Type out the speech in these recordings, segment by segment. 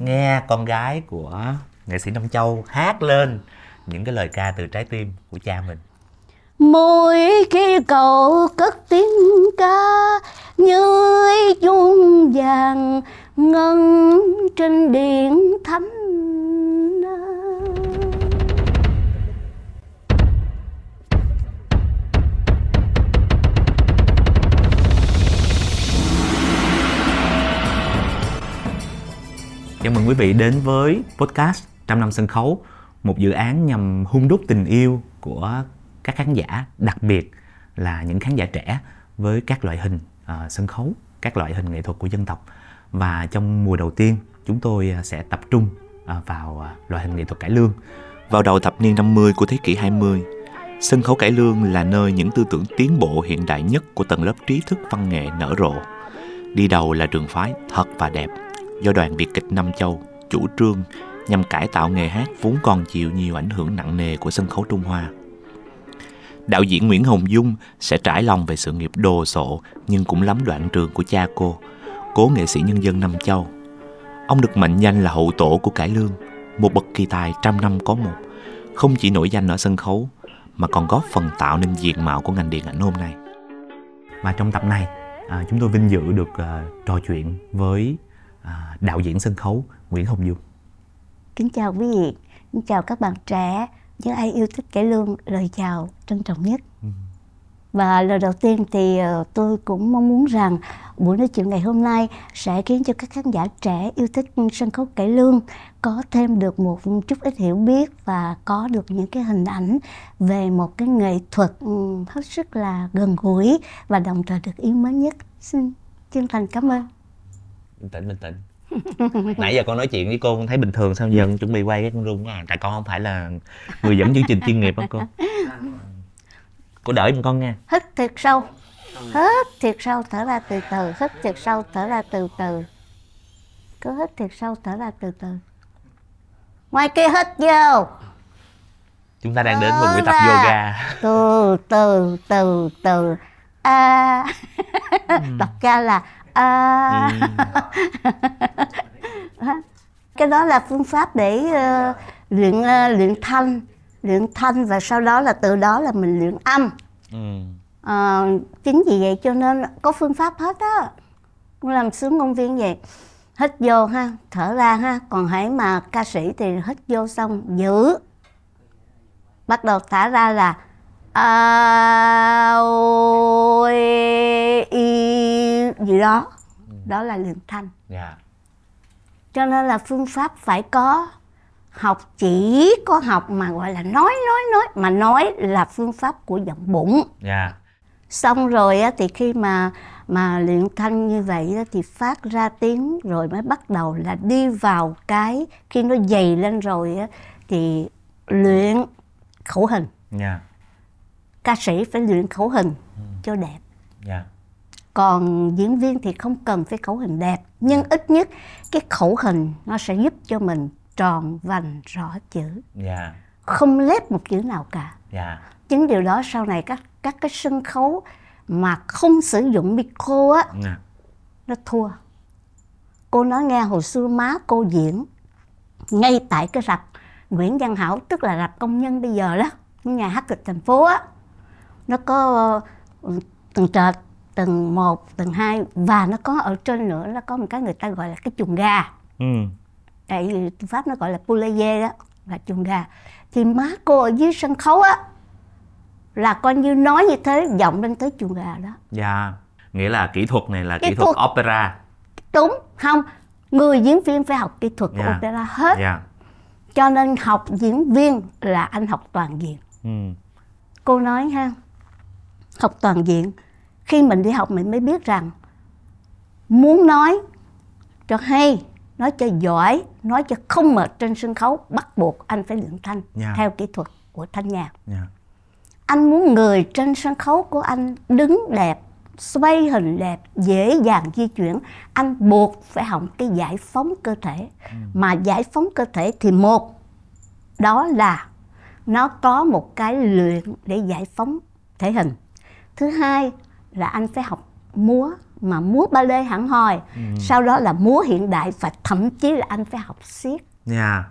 nghe con gái của nghệ sĩ nông Châu hát lên những cái lời ca từ trái tim của cha mình mỗi khi cậu cất tiếng ca như chuông vàng ngân trên điện thánh Chào mừng quý vị đến với podcast Trăm năm sân khấu, một dự án nhằm hung đúc tình yêu của các khán giả, đặc biệt là những khán giả trẻ với các loại hình uh, sân khấu, các loại hình nghệ thuật của dân tộc. Và trong mùa đầu tiên, chúng tôi à, sẽ tập trung à, vào loại hình nghệ thuật cải lương. Vào đầu thập niên 50 của thế kỷ 20, sân khấu cải lương là nơi những tư tưởng tiến bộ hiện đại nhất của tầng lớp trí thức văn nghệ nở rộ. Đi đầu là trường phái thật và đẹp do đoàn Việt kịch Nam Châu chủ trương nhằm cải tạo nghề hát vốn còn chịu nhiều ảnh hưởng nặng nề của sân khấu Trung Hoa. Đạo diễn Nguyễn Hồng Dung sẽ trải lòng về sự nghiệp đồ sộ nhưng cũng lắm đoạn trường của cha cô, cố nghệ sĩ nhân dân Nam Châu. Ông được mệnh danh là hậu tổ của cải lương, một bậc kỳ tài trăm năm có một, không chỉ nổi danh ở sân khấu mà còn góp phần tạo nên diện mạo của ngành điện ảnh hôm nay. Và trong tập này, à, chúng tôi vinh dự được à, trò chuyện với À, đạo diễn sân khấu Nguyễn Hồng Dung. Kính chào quý vị, kính chào các bạn trẻ, những ai yêu thích cải lương lời chào trân trọng nhất. Ừ. Và lời đầu tiên thì ờ, tôi cũng mong muốn rằng buổi nói chuyện ngày hôm nay sẽ khiến cho các khán giả trẻ yêu thích sân khấu cải lương có thêm được một chút ít hiểu biết và có được những cái hình ảnh về một cái nghệ thuật ừ, hết sức là gần gũi và đồng thời được yêu mến nhất. Xin chân thành cảm ơn bình tĩnh bình tĩnh nãy giờ con nói chuyện với cô con thấy bình thường sao giờ chuẩn bị quay cái con run quá à. tại con không phải là người dẫn chương trình chuyên nghiệp đó cô cô đợi giùm con nha hít thiệt sâu hít thiệt sâu thở ra từ từ hít thiệt sâu thở ra từ từ cứ hít thiệt sâu thở ra từ từ ngoài kia hít vô chúng ta đang đến một buổi tập yoga từ từ từ từ a à. đọc ừ. ra là à ừ. cái đó là phương pháp để uh, luyện uh, luyện thanh luyện thanh và sau đó là từ đó là mình luyện âm ừ. à, chính vì vậy cho nên có phương pháp hết đó làm sướng công viên vậy hít vô ha thở ra ha còn hãy mà ca sĩ thì hít vô xong giữ bắt đầu thả ra là a o e i gì đó đó là luyện thanh yeah. Dạ. cho nên là phương pháp phải có học chỉ có học mà gọi là nói nói nói mà nói là phương pháp của giọng bụng yeah. Dạ. xong rồi thì khi mà mà luyện thanh như vậy thì phát ra tiếng rồi mới bắt đầu là đi vào cái khi nó dày lên rồi thì luyện khẩu hình yeah. Dạ. ca sĩ phải luyện khẩu hình ừ. cho đẹp yeah còn diễn viên thì không cần phải khẩu hình đẹp nhưng ít nhất cái khẩu hình nó sẽ giúp cho mình tròn vành rõ chữ yeah. Dạ. không lép một chữ nào cả yeah. Dạ. chính điều đó sau này các các cái sân khấu mà không sử dụng micro á yeah. Dạ. nó thua cô nói nghe hồi xưa má cô diễn ngay tại cái rạp Nguyễn Văn Hảo tức là rạp công nhân bây giờ đó nhà hát kịch thành phố á nó có ờ, tầng trệt tầng 1, tầng 2 và nó có ở trên nữa nó có một cái người ta gọi là cái chuồng gà ừ. tại pháp nó gọi là poulailler đó là chuồng gà thì má cô ở dưới sân khấu á là coi như nói như thế giọng lên tới chuồng gà đó dạ nghĩa là kỹ thuật này là kỹ, kỹ thuật, thuật opera đúng không người diễn viên phải học kỹ thuật yeah. Dạ. opera hết yeah. Dạ. cho nên học diễn viên là anh học toàn diện ừ. cô nói ha học toàn diện khi mình đi học mình mới biết rằng muốn nói cho hay nói cho giỏi nói cho không mệt trên sân khấu bắt buộc anh phải luyện thanh yeah. Dạ. theo kỹ thuật của thanh nhạc yeah. Dạ. anh muốn người trên sân khấu của anh đứng đẹp xoay hình đẹp dễ dàng di chuyển anh buộc phải học cái giải phóng cơ thể ừ. mà giải phóng cơ thể thì một đó là nó có một cái luyện để giải phóng thể hình thứ hai là anh phải học múa mà múa ba lê hẳn hoi ừ. sau đó là múa hiện đại và thậm chí là anh phải học siết yeah. Dạ.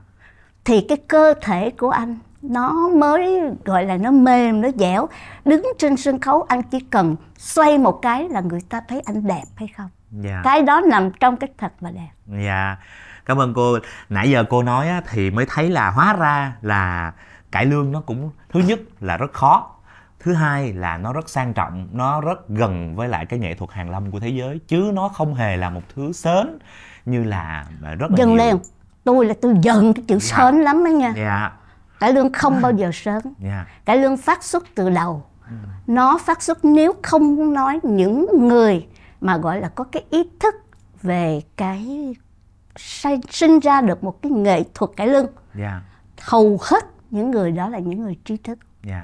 thì cái cơ thể của anh nó mới gọi là nó mềm nó dẻo đứng trên sân khấu anh chỉ cần xoay một cái là người ta thấy anh đẹp hay không yeah. Dạ. cái đó nằm trong cái thật và đẹp dạ yeah. cảm ơn cô nãy giờ cô nói á, thì mới thấy là hóa ra là cải lương nó cũng thứ nhất là rất khó thứ hai là nó rất sang trọng nó rất gần với lại cái nghệ thuật hàng lâm của thế giới chứ nó không hề là một thứ sến như là à, rất là dần nhiều. liền tôi là tôi giận cái chữ yeah. Dạ. sến lắm đó nha yeah. Dạ. cải lương không bao giờ sến yeah. Dạ. cải lương phát xuất từ đầu ừ. nó phát xuất nếu không nói những người mà gọi là có cái ý thức về cái sinh ra được một cái nghệ thuật cải lương yeah. hầu hết những người đó là những người trí thức yeah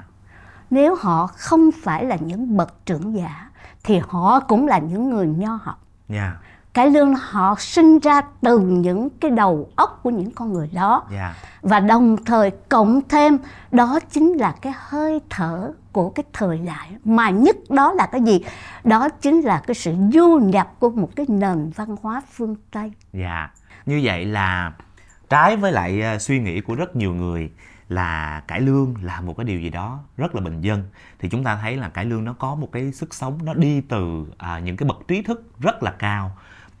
nếu họ không phải là những bậc trưởng giả thì họ cũng là những người nho học yeah. Dạ. Cái lương họ sinh ra từ những cái đầu óc của những con người đó yeah. Dạ. và đồng thời cộng thêm đó chính là cái hơi thở của cái thời đại mà nhất đó là cái gì đó chính là cái sự du nhập của một cái nền văn hóa phương tây yeah. Dạ. như vậy là trái với lại ờ, suy nghĩ của rất nhiều người là cải lương là một cái điều gì đó rất là bình dân thì chúng ta thấy là cải lương nó có một cái sức sống nó đi từ à, những cái bậc trí thức rất là cao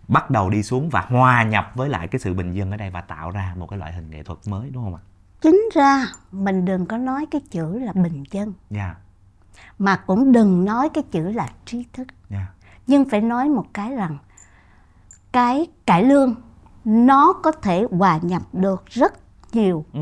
bắt đầu đi xuống và hòa nhập với lại cái sự bình dân ở đây và tạo ra một cái loại hình nghệ thuật mới đúng không ạ chính ra mình đừng có nói cái chữ là bình dân yeah. Dạ. mà cũng đừng nói cái chữ là trí thức yeah. Dạ. nhưng phải nói một cái rằng cái cải lương nó có thể hòa nhập được rất nhiều ừ.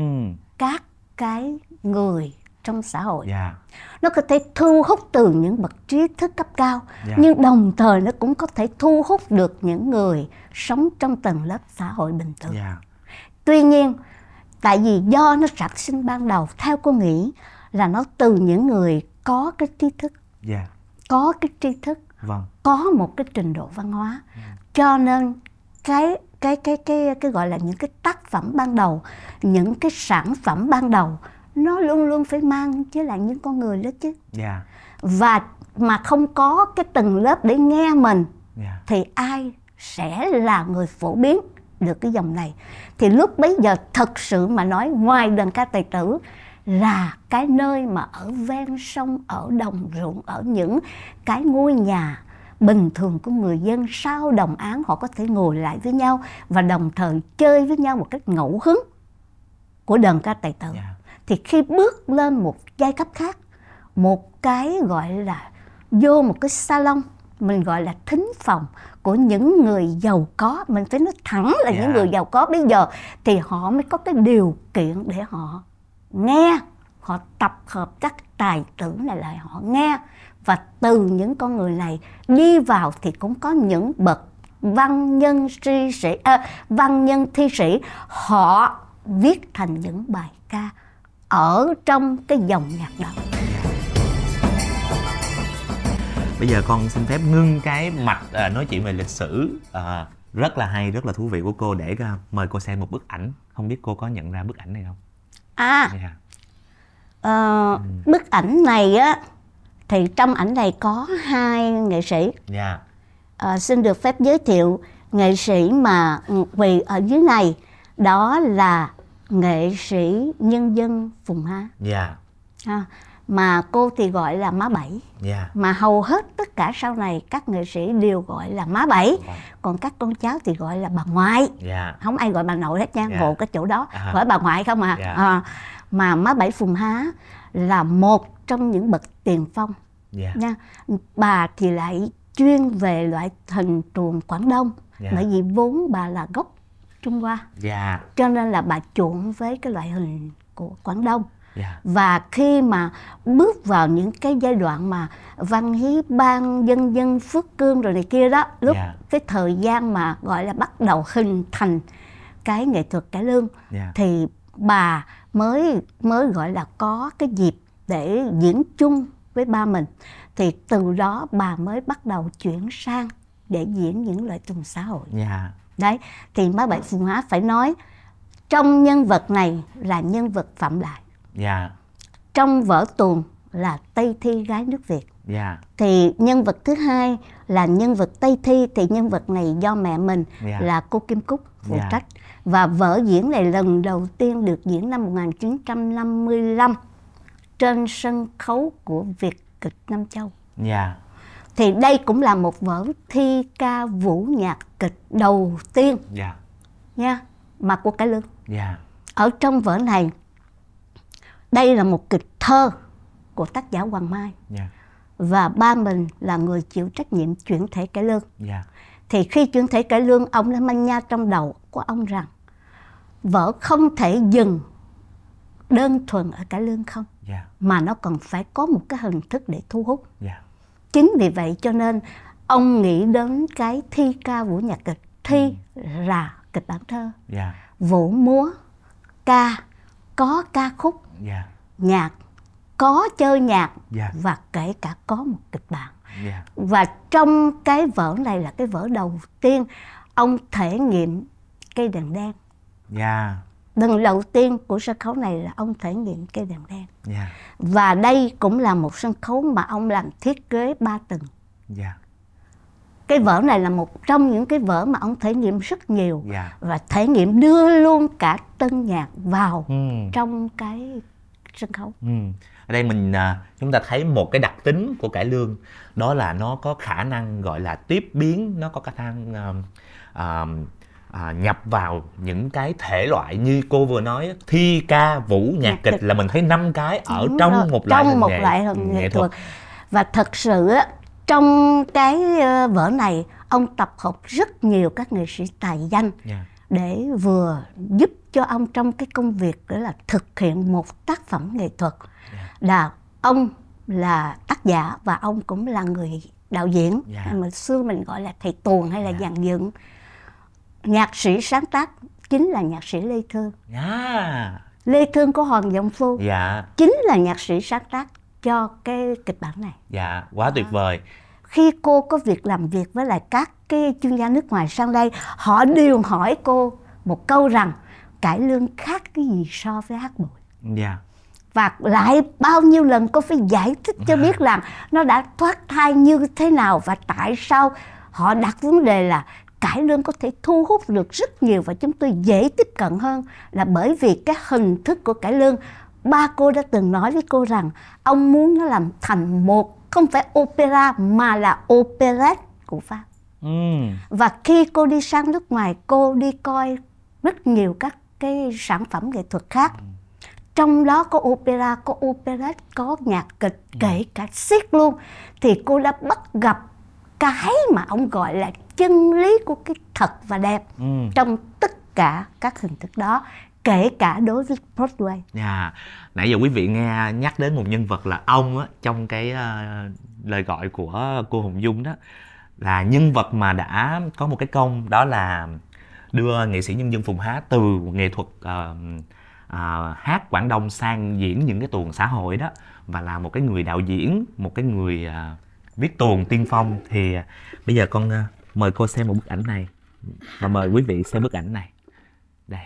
các cái người trong xã hội yeah. Dạ. nó có thể thu hút từ những bậc trí thức cấp cao yeah. Dạ. nhưng đồng thời nó cũng có thể thu hút được những người sống trong tầng lớp xã hội bình thường yeah. Dạ. tuy nhiên tại vì do nó sản sinh ban đầu theo cô nghĩ là nó từ những người có cái trí thức yeah. có cái tri thức vâng. có một cái trình độ văn hóa yeah. cho nên cái cái cái cái cái gọi là những cái tác phẩm ban đầu những cái sản phẩm ban đầu nó luôn luôn phải mang chứ là những con người đó chứ yeah. Dạ. và mà không có cái tầng lớp để nghe mình yeah. Dạ. thì ai sẽ là người phổ biến được cái dòng này thì lúc bấy giờ thật sự mà nói ngoài đờn ca tài tử là cái nơi mà ở ven sông ở đồng ruộng ở những cái ngôi nhà bình thường của người dân sau đồng án họ có thể ngồi lại với nhau và đồng thời chơi với nhau một cách ngẫu hứng của đờn ca tài tử yeah. Dạ. thì khi bước lên một giai cấp khác một cái gọi là vô một cái salon mình gọi là thính phòng của những người giàu có mình phải nói thẳng là yeah. những dạ. người giàu có bây giờ thì họ mới có cái điều kiện để họ nghe họ tập hợp các tài tử này lại họ nghe và từ những con người này đi vào thì cũng có những bậc văn nhân thi sĩ à, văn nhân thi sĩ họ viết thành những bài ca ở trong cái dòng nhạc đó bây giờ con xin phép ngưng cái mặt à, nói chuyện về lịch sử à, rất là hay rất là thú vị của cô để à, mời cô xem một bức ảnh không biết cô có nhận ra bức ảnh này không à yeah. Dạ. à, ờ, ừ. bức ảnh này á thì trong ảnh này có hai nghệ sĩ yeah. Dạ. à, ờ, xin được phép giới thiệu nghệ sĩ mà quỳ ở dưới này đó là nghệ sĩ nhân dân phùng dạ. ha yeah. à, mà cô thì gọi là má bảy yeah. Dạ. mà hầu hết tất cả sau này các nghệ sĩ đều gọi là má bảy còn các con cháu thì gọi là bà ngoại yeah. không ai gọi bà nội hết nha yeah. ngộ cái chỗ đó yeah. À. hỏi bà ngoại không à, yeah. à mà má bảy phùng Ha là một trong những bậc tiền phong yeah. Dạ. nha bà thì lại chuyên về loại thần tuồng Quảng Đông yeah. Dạ. bởi vì vốn bà là gốc Trung Hoa yeah. Dạ. cho nên là bà chuộng với cái loại hình của Quảng Đông yeah. và khi mà bước vào những cái giai đoạn mà văn hí ban dân dân phước cương rồi này kia đó lúc yeah. cái thời gian mà gọi là bắt đầu hình thành cái nghệ thuật cải lương yeah. thì bà mới mới gọi là có cái dịp để diễn chung với ba mình thì từ đó bà mới bắt đầu chuyển sang để diễn những loại tuồng xã hội yeah. Dạ. đấy thì má bảy phương hóa phải nói trong nhân vật này là nhân vật phạm lại yeah. Dạ. trong vở tuồng là tây thi gái nước việt yeah. Dạ. thì nhân vật thứ hai là nhân vật tây thi thì nhân vật này do mẹ mình yeah. là cô kim cúc Dạ. phụ dạ. trách và vở diễn này lần đầu tiên được diễn năm 1955 trên sân khấu của Việt kịch Nam Châu. Dạ. Thì đây cũng là một vở thi ca vũ nhạc kịch đầu tiên. Dạ. Nha, mà của Cải Lương. Dạ. Ở trong vở này đây là một kịch thơ của tác giả Hoàng Mai. Dạ. Và ba mình là người chịu trách nhiệm chuyển thể Cải Lương. Dạ thì khi chuyển thể cải lương ông đã manh nha trong đầu của ông rằng vợ không thể dừng đơn thuần ở cải lương không yeah. Dạ. mà nó còn phải có một cái hình thức để thu hút yeah. Dạ. chính vì vậy cho nên ông nghĩ đến cái thi ca vũ nhạc kịch thi mm. Ừ. là kịch bản thơ yeah. Dạ. vũ múa ca có ca khúc yeah. nhạc có chơi nhạc yeah. và kể cả có một kịch bản và trong cái vở này là cái vở đầu tiên ông thể nghiệm cây đèn đen yeah. lần đầu tiên của sân khấu này là ông thể nghiệm cây đèn đen yeah. và đây cũng là một sân khấu mà ông làm thiết kế ba tầng yeah. cái vở này là một trong những cái vở mà ông thể nghiệm rất nhiều yeah. và thể nghiệm đưa luôn cả tân nhạc vào mm. trong cái sân khấu mm ở đây mình à, chúng ta thấy một cái đặc tính của cải lương đó là nó có khả năng gọi là tiếp biến nó có khả năng uh, à, nhập vào những cái thể loại như cô vừa nói thi ca vũ nhạc, nhạc kịch, kịch là mình thấy năm cái ở Đúng trong rồi. một loại trong một nghệ, loại nghệ, nghệ thuật và thật sự trong cái ờ, vở này ông tập hợp rất nhiều các nghệ sĩ tài danh yeah. Dạ. để vừa giúp cho ông trong cái công việc đó là thực hiện một tác phẩm nghệ thuật là ông là tác giả và ông cũng là người đạo diễn yeah. Dạ. mà xưa mình gọi là thầy tuồng hay là yeah. Dạ. dàn dựng nhạc sĩ sáng tác chính là nhạc sĩ lê thương yeah. Dạ. lê thương của hoàng dòng phu yeah. chính là nhạc sĩ sáng tác cho cái kịch bản này dạ yeah. quá tuyệt à. vời khi cô có việc làm việc với lại các cái chuyên gia nước ngoài sang đây họ đều hỏi cô một câu rằng cải lương khác cái gì so với hát bội dạ yeah và lại bao nhiêu lần cô phải giải thích cho biết à. rằng nó đã thoát thai như thế nào và tại sao họ đặt vấn đề là cải lương có thể thu hút được rất nhiều và chúng tôi dễ tiếp cận hơn là bởi vì cái hình thức của cải lương ba cô đã từng nói với cô rằng ông muốn nó làm thành một không phải opera mà là operet của pháp ừ. và khi cô đi sang nước ngoài cô đi coi rất nhiều các cái sản phẩm nghệ thuật khác ừ trong đó có opera có operet có nhạc kịch ừ. kể cả siết luôn thì cô đã bắt gặp cái mà ông gọi là chân lý của cái thật và đẹp ừ. trong tất cả các hình thức đó kể cả đối với Broadway. Dạ. Yeah. Nãy giờ quý vị nghe nhắc đến một nhân vật là ông á trong cái uh, lời gọi của cô Hồng Dung đó là nhân vật mà đã có một cái công đó là đưa nghệ sĩ nhân dân Phùng Há từ nghệ thuật uh, à, hát Quảng Đông sang diễn những cái tuồng xã hội đó và là một cái người đạo diễn một cái người à, viết tuồng tiên phong thì à, bây giờ con à, mời cô xem một bức ảnh này và mời quý vị xem bức ảnh này đây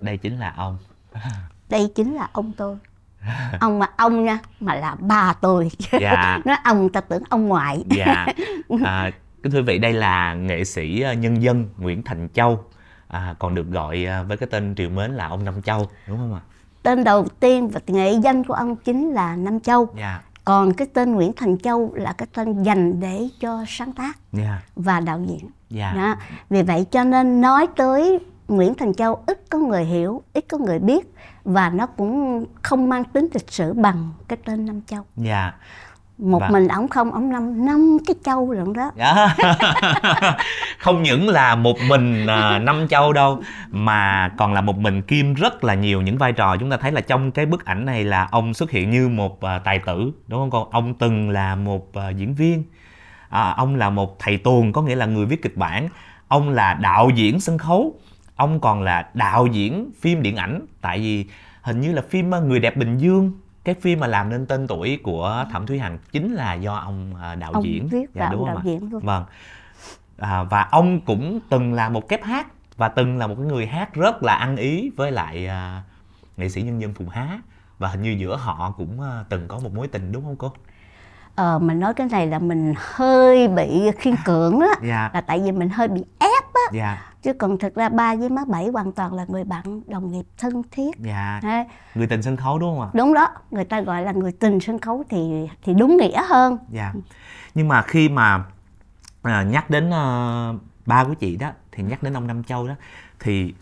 đây chính là ông đây chính là ông tôi ông mà ông nha mà là ba tôi dạ. nói ông ta tưởng ông ngoại dạ. à, kính thưa vị đây là nghệ sĩ à, nhân dân nguyễn thành châu à, còn được gọi à, với cái tên triệu mến là ông Năm Châu đúng không ạ? Tên đầu tiên và nghệ danh của ông chính là Năm Châu. Yeah. Dạ. Còn cái tên Nguyễn Thành Châu là cái tên dành để cho sáng tác yeah. Dạ. và đạo diễn. Yeah. Dạ. Đó. Vì vậy cho nên nói tới Nguyễn Thành Châu ít có người hiểu, ít có người biết và nó cũng không mang tính lịch sử bằng cái tên Nam Châu. Dạ một và... Vâng. mình ổng không ổng năm năm cái châu lận đó dạ. không những là một mình à, năm châu đâu mà còn là một mình kim rất là nhiều những vai trò chúng ta thấy là trong cái bức ảnh này là ông xuất hiện như một à, tài tử đúng không con ông từng là một à, diễn viên à, ông là một thầy tuồng có nghĩa là người viết kịch bản ông là đạo diễn sân khấu ông còn là đạo diễn phim điện ảnh tại vì hình như là phim người đẹp bình dương cái phim mà làm nên tên tuổi của thẩm thúy hằng chính là do ông à, đạo ông diễn viết dạ, đúng đạo không diễn luôn. vâng à, và ông cũng từng là một kép hát và từng là một người hát rất là ăn ý với lại à, nghệ sĩ nhân dân phùng há và hình như giữa họ cũng à, từng có một mối tình đúng không cô ờ, mình nói cái này là mình hơi bị khiên cưỡng á yeah. Dạ. là tại vì mình hơi bị ép á yeah. Dạ. chứ còn thực ra ba với má bảy hoàn toàn là người bạn đồng nghiệp thân thiết yeah. Dạ. Đấy. người tình sân khấu đúng không ạ đúng đó người ta gọi là người tình sân khấu thì thì đúng nghĩa hơn yeah. nhưng mà khi mà à, nhắc đến uh, ba của chị đó thì nhắc đến ông Nam Châu đó thì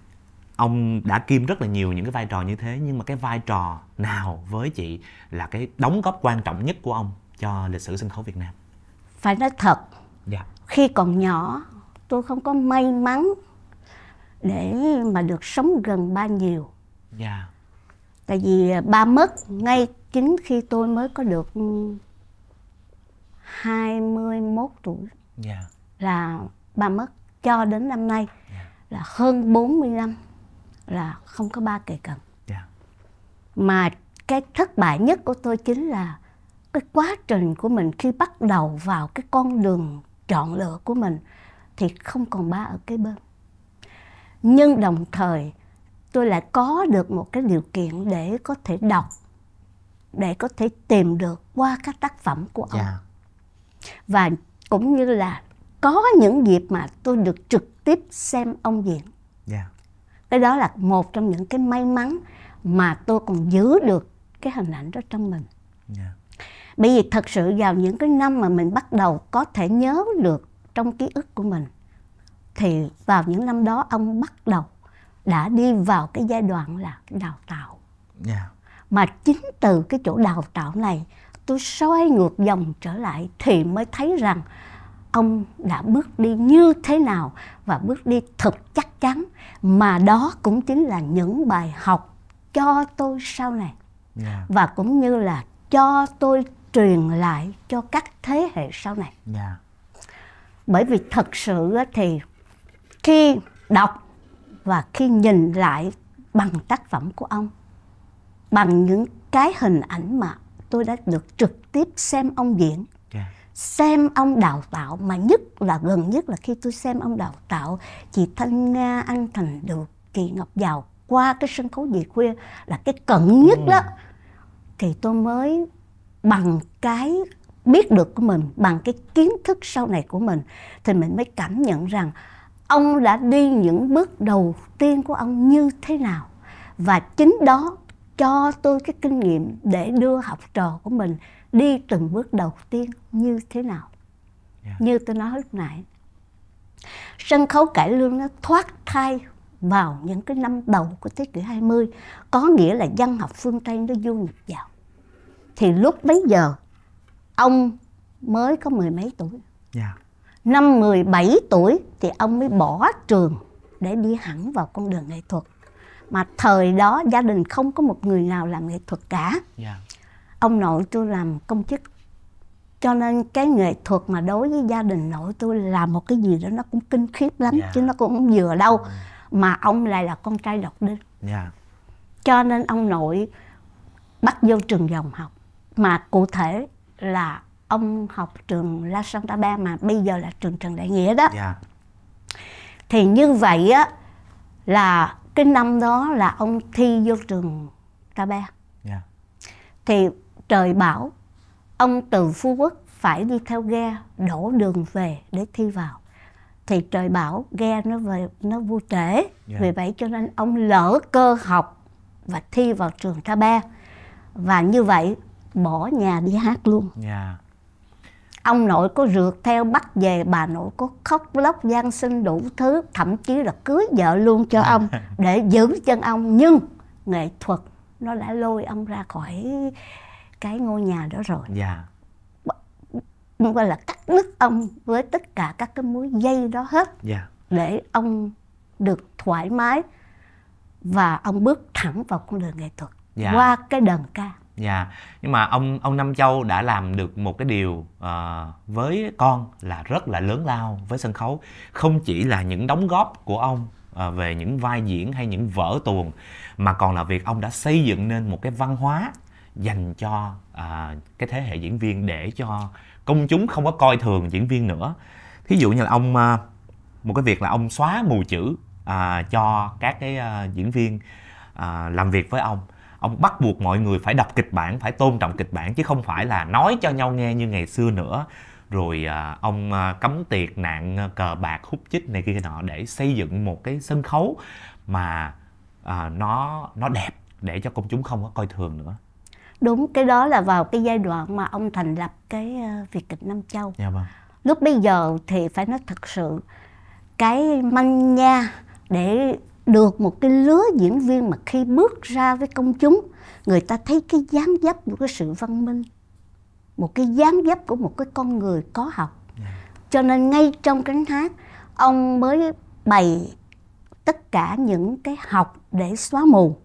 ông đã kiêm rất là nhiều những cái vai trò như thế nhưng mà cái vai trò nào với chị là cái đóng góp quan trọng nhất của ông cho lịch sử sân khấu Việt Nam? Phải nói thật, dạ. khi còn nhỏ tôi không có may mắn để mà được sống gần ba nhiều. Dạ. Tại vì ba mất ngay chính khi tôi mới có được 21 tuổi. Dạ. Là ba mất cho đến năm nay yeah. Dạ. là hơn 40 năm là không có ba kề cận. Dạ. Mà cái thất bại nhất của tôi chính là cái quá trình của mình khi bắt đầu vào cái con đường chọn lựa của mình thì không còn ba ở cái bên nhưng đồng thời tôi lại có được một cái điều kiện để có thể đọc để có thể tìm được qua các tác phẩm của ông yeah. Dạ. và cũng như là có những dịp mà tôi được trực tiếp xem ông diễn yeah. Dạ. cái đó là một trong những cái may mắn mà tôi còn giữ được cái hình ảnh đó trong mình yeah. Dạ bởi vì thật sự vào những cái năm mà mình bắt đầu có thể nhớ được trong ký ức của mình thì vào những năm đó ông bắt đầu đã đi vào cái giai đoạn là đào tạo yeah. Dạ. mà chính từ cái chỗ đào tạo này tôi soi ngược dòng trở lại thì mới thấy rằng ông đã bước đi như thế nào và bước đi thật chắc chắn mà đó cũng chính là những bài học cho tôi sau này yeah. Dạ. và cũng như là cho tôi truyền lại cho các thế hệ sau này yeah. Dạ. bởi vì thật sự thì khi đọc và khi nhìn lại bằng tác phẩm của ông bằng những cái hình ảnh mà tôi đã được trực tiếp xem ông diễn yeah. Dạ. xem ông đào tạo mà nhất là gần nhất là khi tôi xem ông đào tạo chị thanh nga anh thành được kỳ ngọc giàu qua cái sân khấu về khuya là cái cận nhất yeah. Ừ. đó thì tôi mới bằng cái biết được của mình bằng cái kiến thức sau này của mình thì mình mới cảm nhận rằng ông đã đi những bước đầu tiên của ông như thế nào và chính đó cho tôi cái kinh nghiệm để đưa học trò của mình đi từng bước đầu tiên như thế nào yeah. như tôi nói lúc nãy sân khấu cải lương nó thoát thai vào những cái năm đầu của thế kỷ 20 có nghĩa là văn học phương Tây nó du nhập vào thì lúc bấy giờ ông mới có mười mấy tuổi yeah. Dạ. năm bảy tuổi thì ông mới bỏ trường để đi hẳn vào con đường nghệ thuật mà thời đó gia đình không có một người nào làm nghệ thuật cả yeah. Dạ. ông nội tôi làm công chức cho nên cái nghệ thuật mà đối với gia đình nội tôi là một cái gì đó nó cũng kinh khiếp lắm yeah. Dạ. chứ nó cũng không vừa đâu mà ông lại là con trai độc đinh yeah. cho nên ông nội bắt vô trường dòng học mà cụ thể là ông học trường La Santa Ba mà bây giờ là trường Trần Đại Nghĩa đó yeah. Dạ. thì như vậy á là cái năm đó là ông thi vô trường Ta Ba yeah. Dạ. thì trời bảo ông từ Phú Quốc phải đi theo ghe đổ đường về để thi vào thì trời bảo ghe nó về nó vô trễ yeah. Dạ. vì vậy cho nên ông lỡ cơ học và thi vào trường Ta Ba và như vậy bỏ nhà đi hát luôn yeah. Dạ. ông nội có rượt theo bắt về bà nội có khóc lóc gian sinh đủ thứ thậm chí là cưới vợ luôn cho ông để giữ chân ông nhưng nghệ thuật nó đã lôi ông ra khỏi cái ngôi nhà đó rồi yeah dạ. gọi là cắt đứt ông với tất cả các cái mối dây đó hết yeah. Dạ. để ông được thoải mái và ông bước thẳng vào con đường nghệ thuật yeah. qua cái đờn ca dạ nhưng mà ông ông Nam Châu đã làm được một cái điều uh, với con là rất là lớn lao với sân khấu không chỉ là những đóng góp của ông uh, về những vai diễn hay những vở tuồng mà còn là việc ông đã xây dựng nên một cái văn hóa dành cho uh, cái thế hệ diễn viên để cho công chúng không có coi thường diễn viên nữa thí dụ như là ông uh, một cái việc là ông xóa mù chữ uh, cho các cái uh, diễn viên uh, làm việc với ông ông bắt buộc mọi người phải đọc kịch bản phải tôn trọng kịch bản chứ không phải là nói cho nhau nghe như ngày xưa nữa rồi à, ông à, cấm tiệc nạn à, cờ bạc hút chích này kia nọ để xây dựng một cái sân khấu mà nó nó đẹp để cho công chúng không có coi thường nữa đúng cái đó là vào cái giai đoạn mà ông thành lập cái việt kịch nam châu dạ vâng. lúc bây giờ thì phải nói thật sự cái manh nha để được một cái lứa diễn viên mà khi bước ra với công chúng người ta thấy cái dáng dấp của cái sự văn minh một cái dáng dấp của một cái con người có học cho nên ngay trong cánh hát ông mới bày tất cả những cái học để xóa mù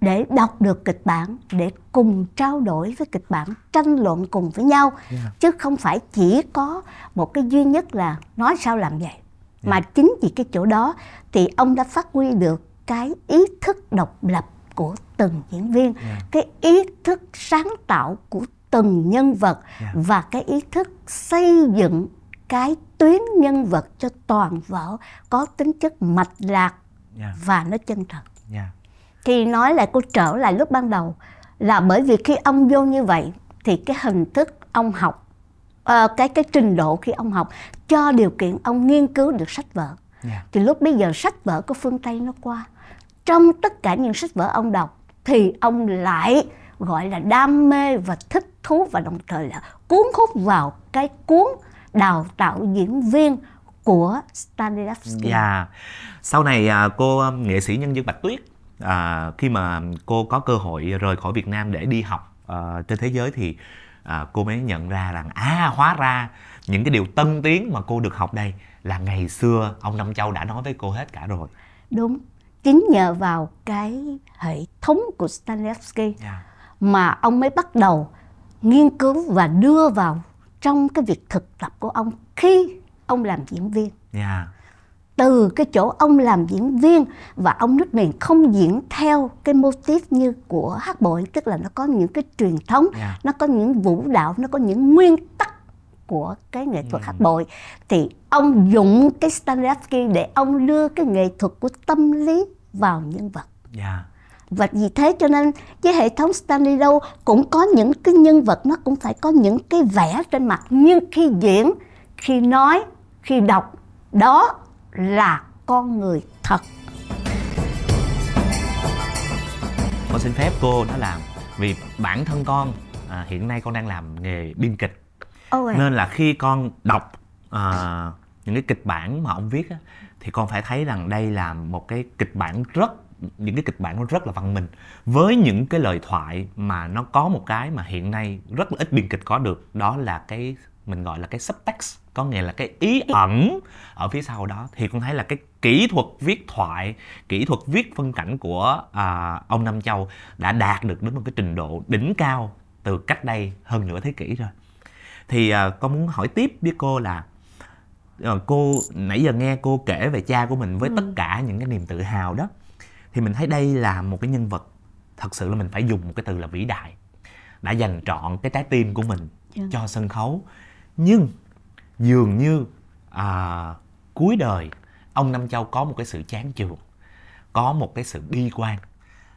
để đọc được kịch bản để cùng trao đổi với kịch bản tranh luận cùng với nhau yeah. chứ không phải chỉ có một cái duy nhất là nói sao làm vậy Dạ. mà chính vì cái chỗ đó thì ông đã phát huy được cái ý thức độc lập của từng diễn viên yeah. Dạ. cái ý thức sáng tạo của từng nhân vật yeah. Dạ. và cái ý thức xây dựng cái tuyến nhân vật cho toàn vở có tính chất mạch lạc yeah. và nó chân thật yeah. thì nói lại cô trở lại lúc ban đầu là bởi vì khi ông vô như vậy thì cái hình thức ông học Ờ, cái cái trình độ khi ông học cho điều kiện ông nghiên cứu được sách vở yeah. Dạ. thì lúc bây giờ sách vở của phương tây nó qua trong tất cả những sách vở ông đọc thì ông lại gọi là đam mê và thích thú và đồng thời là cuốn hút vào cái cuốn đào tạo diễn viên của Stanislavski. Dạ, Sau này à, cô à, nghệ sĩ nhân dân Bạch Tuyết à, khi mà cô có cơ hội rời khỏi Việt Nam để đi học trên thế giới thì à, cô mới nhận ra rằng à hóa ra những cái điều tân tiến mà cô được học đây là ngày xưa ông Năm Châu đã nói với cô hết cả rồi. Đúng, chính nhờ vào cái hệ thống của Stanislavski yeah. Dạ. mà ông mới bắt đầu nghiên cứu và đưa vào trong cái việc thực tập của ông khi ông làm diễn viên. Yeah dạ từ cái chỗ ông làm diễn viên và ông nước miền không diễn theo cái motif như của hát bội tức là nó có những cái truyền thống yeah. Dạ. nó có những vũ đạo nó có những nguyên tắc của cái nghệ thuật hát ừ. bội thì ông dùng cái Stanislavski để ông đưa cái nghệ thuật của tâm lý vào nhân vật yeah. Dạ. và vì thế cho nên cái hệ thống Stanislaw cũng có những cái nhân vật nó cũng phải có những cái vẻ trên mặt nhưng khi diễn khi nói khi đọc đó là con người thật con xin phép cô đã làm vì bản thân con à, hiện nay con đang làm nghề biên kịch oh, nên là khi con đọc à, những cái kịch bản mà ông viết á, thì con phải thấy rằng đây là một cái kịch bản rất những cái kịch bản nó rất là văn minh với những cái lời thoại mà nó có một cái mà hiện nay rất là ít biên kịch có được đó là cái mình gọi là cái subtext có nghĩa là cái ý ẩn ở phía sau đó thì con thấy là cái kỹ thuật viết thoại kỹ thuật viết phân cảnh của à, ông nam châu đã đạt được đến một cái trình độ đỉnh cao từ cách đây hơn nửa thế kỷ rồi thì à, con muốn hỏi tiếp với cô là à, cô nãy giờ nghe cô kể về cha của mình với ừ. tất cả những cái niềm tự hào đó thì mình thấy đây là một cái nhân vật thật sự là mình phải dùng một cái từ là vĩ đại đã dành trọn cái trái tim của mình yeah. Dạ. cho sân khấu nhưng dường như à, cuối đời ông Nam Châu có một cái sự chán chường, có một cái sự bi quan.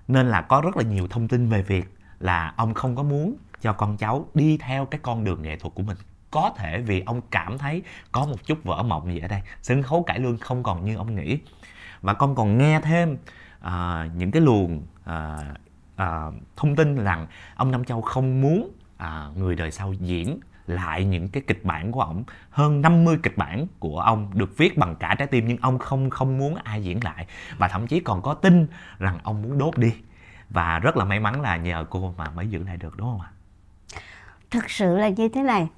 Nên là có rất là nhiều thông tin về việc là ông không có muốn cho con cháu đi theo cái con đường nghệ thuật của mình. Có thể vì ông cảm thấy có một chút vỡ mộng gì ở đây, sân khấu cải lương không còn như ông nghĩ. Và con còn nghe thêm à, những cái luồng à, à, thông tin rằng ông Nam Châu không muốn à, người đời sau diễn lại những cái kịch bản của ổng hơn 50 kịch bản của ông được viết bằng cả trái tim nhưng ông không không muốn ai diễn lại và thậm chí còn có tin rằng ông muốn đốt đi và rất là may mắn là nhờ cô mà mới giữ lại được đúng không ạ thực sự là như thế này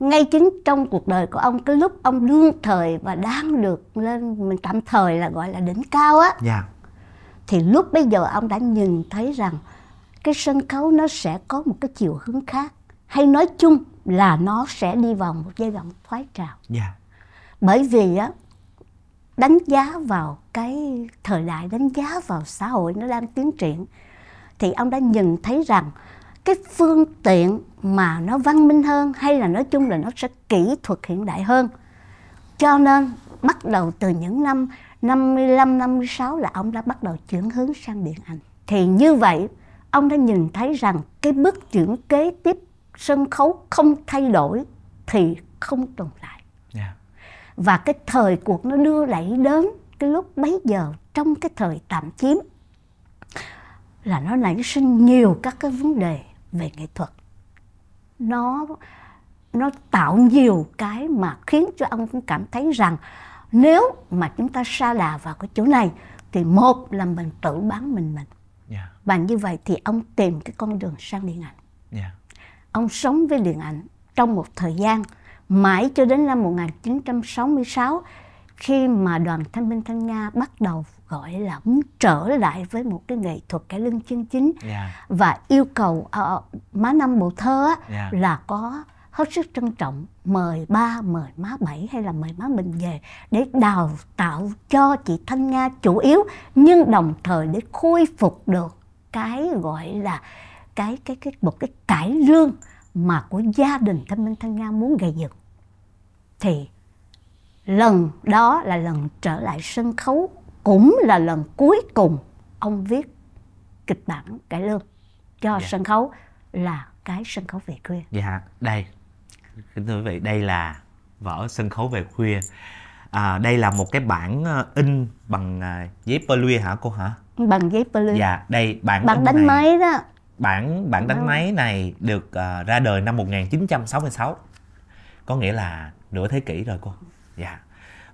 ngay chính trong cuộc đời của ông cái lúc ông đương thời và đang được lên mình tạm thời là gọi là đỉnh cao á yeah. Dạ. thì lúc bây giờ ông đã nhìn thấy rằng cái sân khấu nó sẽ có một cái chiều hướng khác hay nói chung là nó sẽ đi vào một giai đoạn thoái trào yeah. Dạ. bởi vì á đánh giá vào cái thời đại đánh giá vào xã hội nó đang tiến triển thì ông đã nhìn thấy rằng cái phương tiện mà nó văn minh hơn hay là nói chung là nó sẽ kỹ thuật hiện đại hơn cho nên bắt đầu từ những năm 55 56 là ông đã bắt đầu chuyển hướng sang điện ảnh thì như vậy ông đã nhìn thấy rằng cái bước chuyển kế tiếp sân khấu không thay đổi thì không tồn tại yeah. và cái thời cuộc nó đưa đẩy đến cái lúc bấy giờ trong cái thời tạm chiếm là nó nảy sinh nhiều các cái vấn đề về nghệ thuật nó nó tạo nhiều cái mà khiến cho ông cũng cảm thấy rằng nếu mà chúng ta xa đà vào cái chỗ này thì một là mình tự bán mình mình yeah. và như vậy thì ông tìm cái con đường sang điện ảnh yeah ông sống với điện ảnh trong một thời gian mãi cho đến năm 1966 khi mà đoàn thanh binh thanh nga bắt đầu gọi là muốn trở lại với một cái nghệ thuật cải lương chân chính yeah. Dạ. và yêu cầu uh, má năm bộ thơ á, yeah. Dạ. là có hết sức trân trọng mời ba mời má bảy hay là mời má mình về để đào tạo cho chị thanh nga chủ yếu nhưng đồng thời để khôi phục được cái gọi là cái cái cái một cái cải lương mà của gia đình thanh minh thanh nga muốn gây dựng thì lần đó là lần trở lại sân khấu cũng là lần cuối cùng ông viết kịch bản cải lương cho yeah. Dạ. sân khấu là cái sân khấu về khuya dạ đây kính thưa quý vị đây là vở sân khấu về khuya à, đây là một cái bản ờ, in bằng ờ, giấy pơ hả cô hả bằng giấy pơ dạ đây bản bản đánh này. máy đó bản bản đánh máy này được uh, ra đời năm 1966 có nghĩa là nửa thế kỷ rồi cô dạ yeah.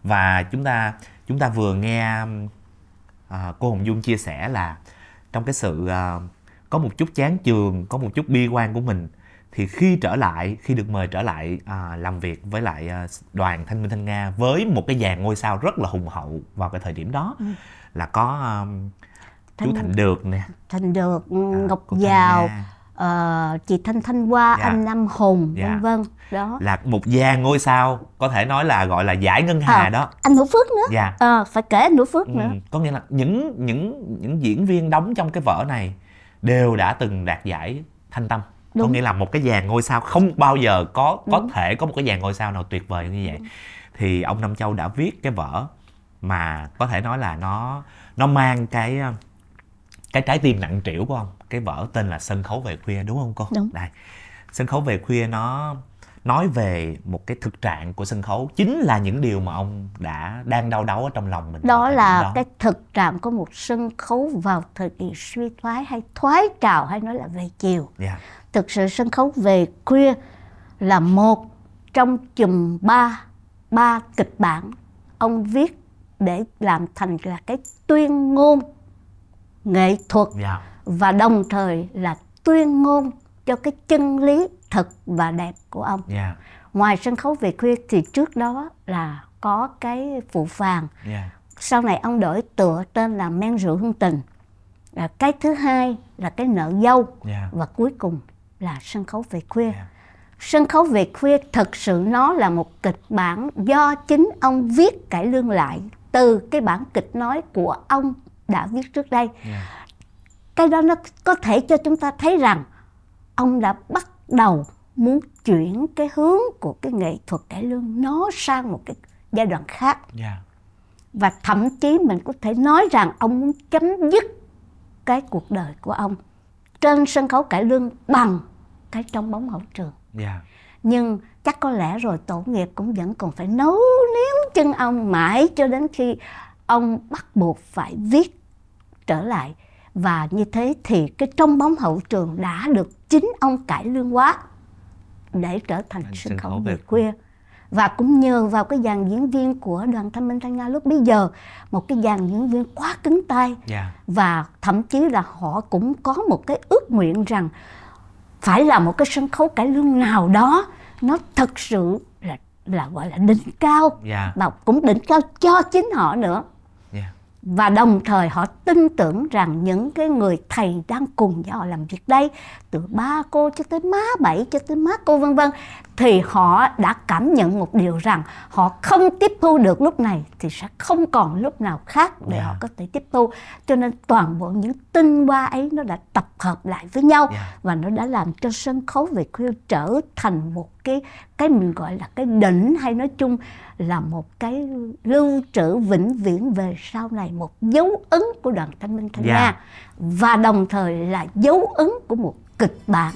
và chúng ta chúng ta vừa nghe uh, cô Hồng Dung chia sẻ là trong cái sự uh, có một chút chán trường có một chút bi quan của mình thì khi trở lại khi được mời trở lại à, làm việc với lại à, đoàn thanh minh thanh nga với một cái dàn ngôi sao rất là hùng hậu vào cái thời điểm đó ừ. là có à, Thanh, chú Thành Được nè Thành Được à, Ngọc Giàu uh, chị Thanh Thanh Hoa dạ. anh Nam Hùng dạ. vân vân đó là một gia ngôi sao có thể nói là gọi là giải ngân hà à, đó anh Hữu Phước nữa dạ. à, phải kể anh Hữu Phước ừ, nữa có nghĩa là những những những diễn viên đóng trong cái vở này đều đã từng đạt giải Thanh Tâm Đúng. có nghĩa là một cái dàn ngôi sao không bao giờ có Đúng. có thể có một cái dàn ngôi sao nào tuyệt vời như vậy Đúng. thì ông Nam Châu đã viết cái vở mà có thể nói là nó nó mang cái cái trái tim nặng trĩu của ông cái vở tên là sân khấu về khuya đúng không cô đúng đây sân khấu về khuya nó nói về một cái thực trạng của sân khấu chính là những điều mà ông đã đang đau đáu ở trong lòng mình đó là đó. cái thực trạng của một sân khấu vào thời kỳ suy thoái hay thoái trào hay nói là về chiều yeah. Dạ. thực sự sân khấu về khuya là một trong chùm ba ba kịch bản ông viết để làm thành là cái tuyên ngôn nghệ thuật yeah. Dạ. và đồng thời là tuyên ngôn cho cái chân lý thật và đẹp của ông. Yeah. Dạ. Ngoài sân khấu về khuya thì trước đó là có cái phụ phàng. Yeah. Dạ. Sau này ông đổi tựa tên là Men rượu hương tình. À, cái thứ hai là cái nợ dâu yeah. và cuối cùng là sân khấu về khuya. Yeah. Sân khấu về khuya thật sự nó là một kịch bản do chính ông viết cải lương lại từ cái bản kịch nói của ông đã viết trước đây yeah. Dạ. cái đó nó có thể cho chúng ta thấy rằng ông đã bắt đầu muốn chuyển cái hướng của cái nghệ thuật cải lương nó sang một cái giai đoạn khác yeah. Dạ. và thậm chí mình có thể nói rằng ông muốn chấm dứt cái cuộc đời của ông trên sân khấu cải lương bằng cái trong bóng hậu trường yeah. Dạ. nhưng chắc có lẽ rồi tổ nghiệp cũng vẫn còn phải nấu nếm chân ông mãi cho đến khi ông bắt buộc phải viết trở lại và như thế thì cái trong bóng hậu trường đã được chính ông cải lương quá để trở thành sân khấu về khuya và cũng nhờ vào cái dàn diễn viên của đoàn thanh minh thanh nga lúc bây giờ một cái dàn diễn viên quá cứng tay yeah. Dạ. và thậm chí là họ cũng có một cái ước nguyện rằng phải là một cái sân khấu cải lương nào đó nó thật sự là là gọi là đỉnh cao yeah. Dạ. và cũng đỉnh cao cho chính họ nữa và đồng thời họ tin tưởng rằng những cái người thầy đang cùng với họ làm việc đây từ ba cô cho tới má bảy cho tới má cô vân vân thì họ đã cảm nhận một điều rằng họ không tiếp thu được lúc này thì sẽ không còn lúc nào khác để yeah. họ dạ. có thể tiếp thu cho nên toàn bộ những tinh hoa ấy nó đã tập hợp lại với nhau yeah. Dạ. và nó đã làm cho sân khấu Việt Kiều trở thành một cái cái mình gọi là cái đỉnh hay nói chung là một cái lưu trữ vĩnh viễn về sau này một dấu ấn của đoàn thanh minh thanh yeah. Dạ. nga và đồng thời là dấu ấn của một kịch bản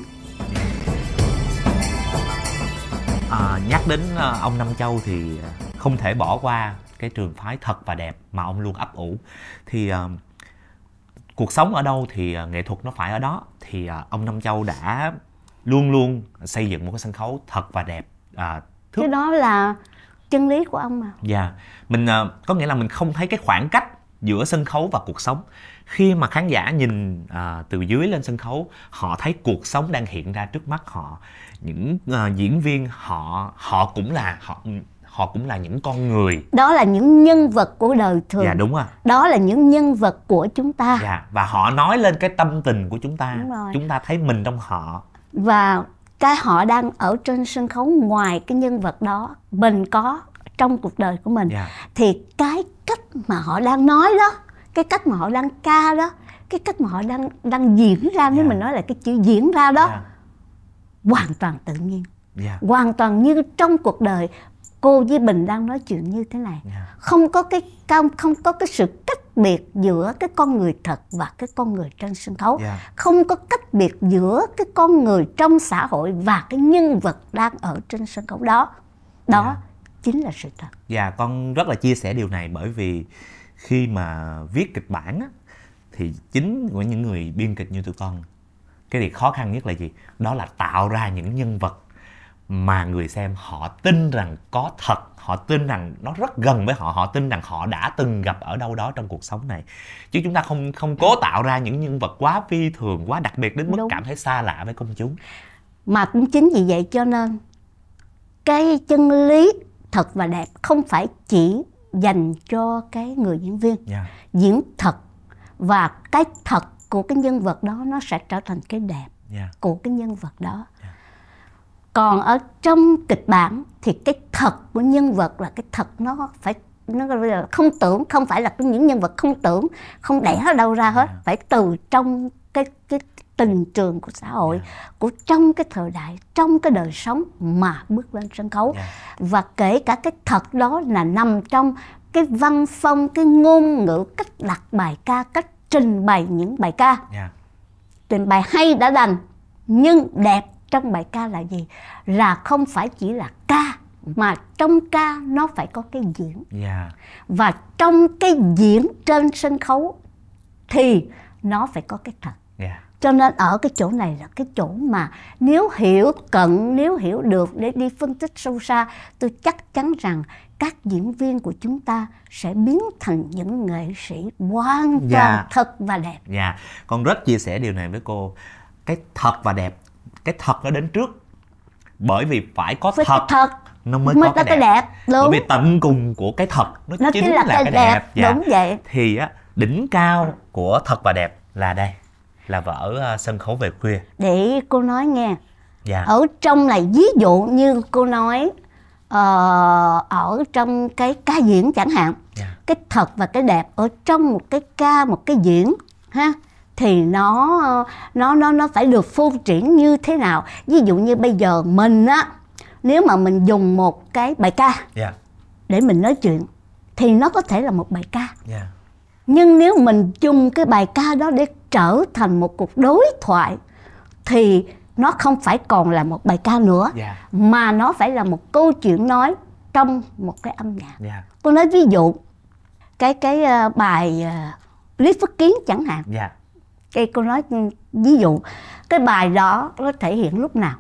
yeah à, nhắc đến à, ông năm châu thì à, không thể bỏ qua cái trường phái thật và đẹp mà ông luôn ấp ủ thì à, cuộc sống ở đâu thì à, nghệ thuật nó phải ở đó thì à, ông năm châu đã luôn luôn xây dựng một cái sân khấu thật và đẹp à, thước... cái đó là chân lý của ông mà dạ yeah. mình à, có nghĩa là mình không thấy cái khoảng cách giữa sân khấu và cuộc sống khi mà khán giả nhìn à, từ dưới lên sân khấu họ thấy cuộc sống đang hiện ra trước mắt họ những à, diễn viên họ họ cũng là họ họ cũng là những con người đó là những nhân vật của đời thường dạ đúng rồi đó là những nhân vật của chúng ta dạ và họ nói lên cái tâm tình của chúng ta đúng rồi. chúng ta thấy mình trong họ và cái họ đang ở trên sân khấu ngoài cái nhân vật đó mình có trong cuộc đời của mình yeah. Dạ. thì cái cách mà họ đang nói đó cái cách mà họ đang ca đó cái cách mà họ đang đang diễn ra nếu yeah. Dạ. mình nói là cái chữ diễn ra đó yeah. Dạ. hoàn toàn tự nhiên yeah. Dạ. hoàn toàn như trong cuộc đời cô với bình đang nói chuyện như thế này yeah. không có cái không không có cái sự cách biệt giữa cái con người thật và cái con người trên sân khấu yeah. không có cách biệt giữa cái con người trong xã hội và cái nhân vật đang ở trên sân khấu đó đó yeah. chính là sự thật dạ yeah, con rất là chia sẻ điều này bởi vì khi mà viết kịch bản á, thì chính của những người biên kịch như tụi con cái gì khó khăn nhất là gì đó là tạo ra những nhân vật mà người xem họ tin rằng có thật họ tin rằng nó rất gần với họ họ tin rằng họ đã từng gặp ở đâu đó trong cuộc sống này chứ chúng ta không không cố tạo ra những nhân vật quá phi thường quá đặc biệt đến mức Đúng. cảm thấy xa lạ với công chúng mà cũng chính vì vậy cho nên cái chân lý thật và đẹp không phải chỉ dành cho cái người diễn viên yeah. Dạ. diễn thật và cái thật của cái nhân vật đó nó sẽ trở thành cái đẹp yeah. Dạ. của cái nhân vật đó dạ. còn ở trong kịch bản thì cái thật của nhân vật là cái thật nó phải nó không tưởng không phải là những nhân vật không tưởng không đẻ đâu ra hết phải từ trong cái cái tình trường của xã hội yeah. Dạ. của trong cái thời đại trong cái đời sống mà bước lên sân khấu yeah. Dạ. và kể cả cái thật đó là nằm trong cái văn phong cái ngôn ngữ cách đặt bài ca cách trình bày những bài ca yeah. Dạ. trình bày hay đã đành nhưng đẹp trong bài ca là gì là không phải chỉ là ca mà trong ca nó phải có cái diễn yeah. và trong cái diễn trên sân khấu thì nó phải có cái thật yeah cho nên ở cái chỗ này là cái chỗ mà nếu hiểu cận nếu hiểu được để đi phân tích sâu xa tôi chắc chắn rằng các diễn viên của chúng ta sẽ biến thành những nghệ sĩ hoàn toàn dạ. thật và đẹp. Dạ, con rất chia sẻ điều này với cô. Cái thật và đẹp, cái thật nó đến trước. Bởi vì phải có phải thật, thật nó mới, mới có, có cái đẹp. đẹp. Đúng. Bởi vì tận cùng của cái thật nó, nó chính là, là cái đẹp. đẹp. Dạ. Đúng vậy. Thì á, đỉnh cao của thật và đẹp là đây là vở ờ, sân khấu về khuya để cô nói nghe dạ. ở trong này ví dụ như cô nói ờ, ở trong cái ca diễn chẳng hạn yeah. Dạ. cái thật và cái đẹp ở trong một cái ca một cái diễn ha thì nó nó nó nó phải được phô triển như thế nào ví dụ như bây giờ mình á nếu mà mình dùng một cái bài ca yeah. Dạ. để mình nói chuyện thì nó có thể là một bài ca yeah. Dạ. nhưng nếu mình dùng cái bài ca đó để trở thành một cuộc đối thoại thì nó không phải còn là một bài ca nữa yeah. Dạ. mà nó phải là một câu chuyện nói trong một cái âm nhạc yeah. Dạ. tôi nói ví dụ cái cái uh, bài uh, lý phất kiến chẳng hạn yeah. Dạ. cái cô nói ví dụ cái bài đó nó thể hiện lúc nào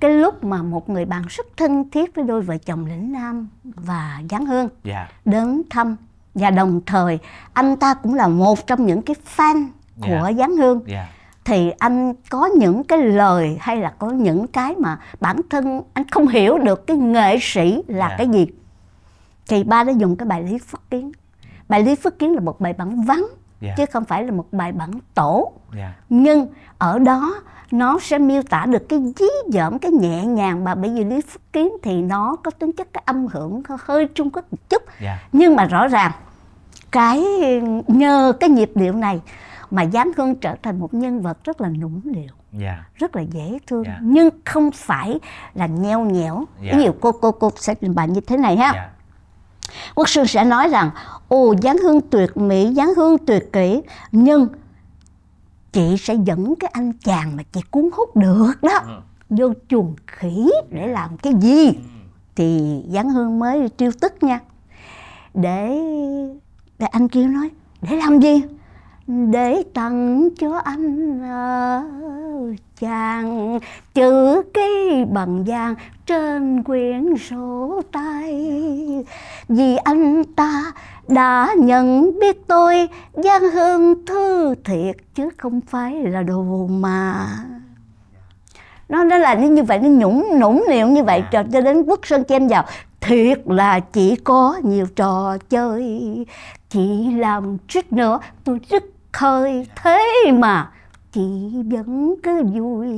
cái lúc mà một người bạn rất thân thiết với đôi vợ chồng lĩnh nam và giáng hương yeah. đến thăm và đồng thời anh ta cũng là một trong những cái fan Dạ. của yeah. giáng hương yeah. Dạ. thì anh có những cái lời hay là có những cái mà bản thân anh không hiểu được cái nghệ sĩ là yeah. Dạ. cái gì thì ba đã dùng cái bài lý phất kiến bài lý phất kiến là một bài bản vắng yeah. chứ không phải là một bài bản tổ yeah. nhưng ở đó nó sẽ miêu tả được cái dí dỏm cái nhẹ nhàng mà bởi vì lý phất kiến thì nó có tính chất cái âm hưởng hơi trung quốc một chút yeah. nhưng mà rõ ràng cái nhờ cái nhịp điệu này mà Giám Hương trở thành một nhân vật rất là nũng nịu yeah. Dạ. rất là dễ thương yeah. Dạ. nhưng không phải là nheo nhẽo yeah. Dạ. ví cô cô cô sẽ trình bày như thế này ha yeah. Quốc sư sẽ nói rằng Ồ dáng hương tuyệt mỹ, dáng hương tuyệt kỹ Nhưng chị sẽ dẫn cái anh chàng mà chị cuốn hút được đó ừ. Vô chuồng khỉ để làm cái gì ừ. Thì dáng hương mới triêu tức nha Để, để anh kia nói Để làm gì để tặng cho anh uh, chàng chữ ký bằng vàng trên quyển sổ tay vì anh ta đã nhận biết tôi gian hương thư thiệt chứ không phải là đồ mà nó nó là như vậy nó nhũng nũng nịu như vậy à. cho à. đến quốc sơn kem vào thiệt là chỉ có nhiều trò chơi chỉ làm trích nữa tôi rất khơi thế mà chị vẫn cứ vui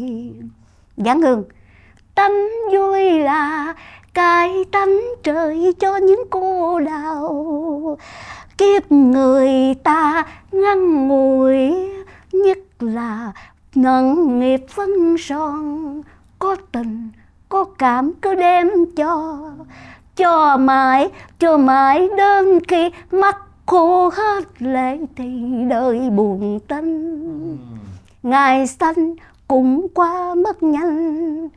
giảng hương tánh vui là cái tánh trời cho những cô đau kiếp người ta ngăn ngùi nhất là ngần nghiệp phân son có tình có cảm cứ đem cho cho mãi cho mãi đơn khi mắt khô hết lệ thì đời buồn tanh ừ. ngày xanh cũng qua mất nhanh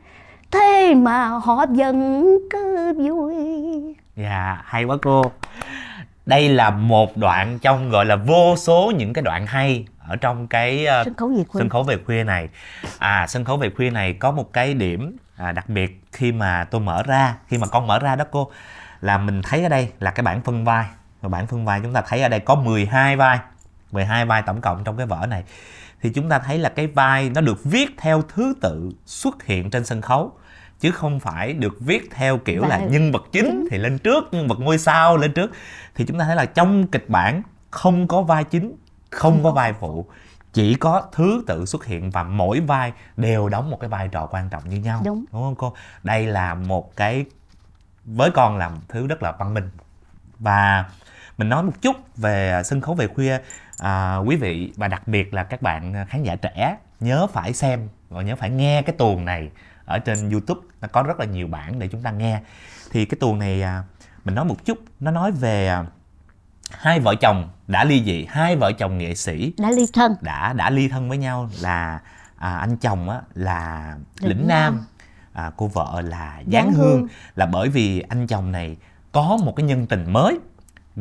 thế mà họ vẫn cứ vui dạ yeah, hay quá cô đây là một đoạn trong gọi là vô số những cái đoạn hay ở trong cái uh, sân khấu về khuya, sân khấu về khuya này à sân khấu về khuya này có một cái điểm à, đặc biệt khi mà tôi mở ra khi mà con mở ra đó cô là mình thấy ở đây là cái bản phân vai và bản phương vai chúng ta thấy ở đây có 12 vai 12 vai tổng cộng trong cái vở này thì chúng ta thấy là cái vai nó được viết theo thứ tự xuất hiện trên sân khấu chứ không phải được viết theo kiểu là nhân vật chính thì lên trước nhân vật ngôi sao lên trước thì chúng ta thấy là trong kịch bản không có vai chính không có vai phụ chỉ có thứ tự xuất hiện và mỗi vai đều đóng một cái vai trò quan trọng như nhau đúng, đúng không cô đây là một cái với con làm thứ rất là văn minh và mình nói một chút về sân khấu về khuya à, quý vị và đặc biệt là các bạn khán giả trẻ nhớ phải xem và nhớ phải nghe cái tuồng này ở trên YouTube nó có rất là nhiều bản để chúng ta nghe thì cái tuồng này à, mình nói một chút nó nói về à, hai vợ chồng đã ly dị hai vợ chồng nghệ sĩ đã ly thân đã đã ly thân với nhau là à, anh chồng á, là lĩnh, lĩnh nam, nam. À, cô vợ là giáng hương. hương là bởi vì anh chồng này có một cái nhân tình mới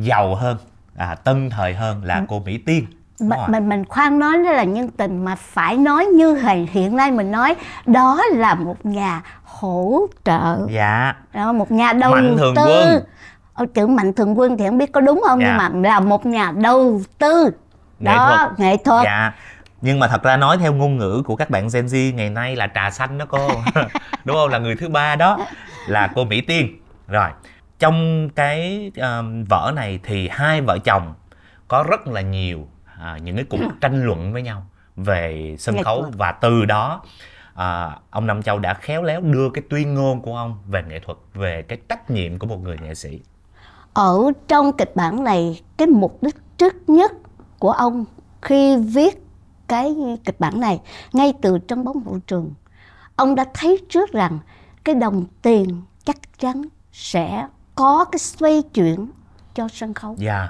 giàu hơn à, tân thời hơn là ừ. cô mỹ tiên mình mình mình khoan nói đó là nhân tình mà phải nói như hiện nay mình nói đó là một nhà hỗ trợ dạ đó, một nhà đầu mạnh thường tư quân. chữ mạnh thường quân thì không biết có đúng không dạ. nhưng mà là một nhà đầu tư nghệ đó thuật. nghệ thuật dạ nhưng mà thật ra nói theo ngôn ngữ của các bạn Gen Z ngày nay là trà xanh đó cô đúng không là người thứ ba đó là cô Mỹ Tiên rồi trong cái um, vở này thì hai vợ chồng có rất là nhiều à, những cái cuộc ừ. tranh luận với nhau về sân khấu và từ đó à, ông Nam Châu đã khéo léo đưa cái tuyên ngôn của ông về nghệ thuật về cái trách nhiệm của một người nghệ sĩ ở trong kịch bản này cái mục đích trước nhất của ông khi viết cái kịch bản này ngay từ trong bóng vũ trường ông đã thấy trước rằng cái đồng tiền chắc chắn sẽ có cái xoay chuyển cho sân khấu yeah. Dạ.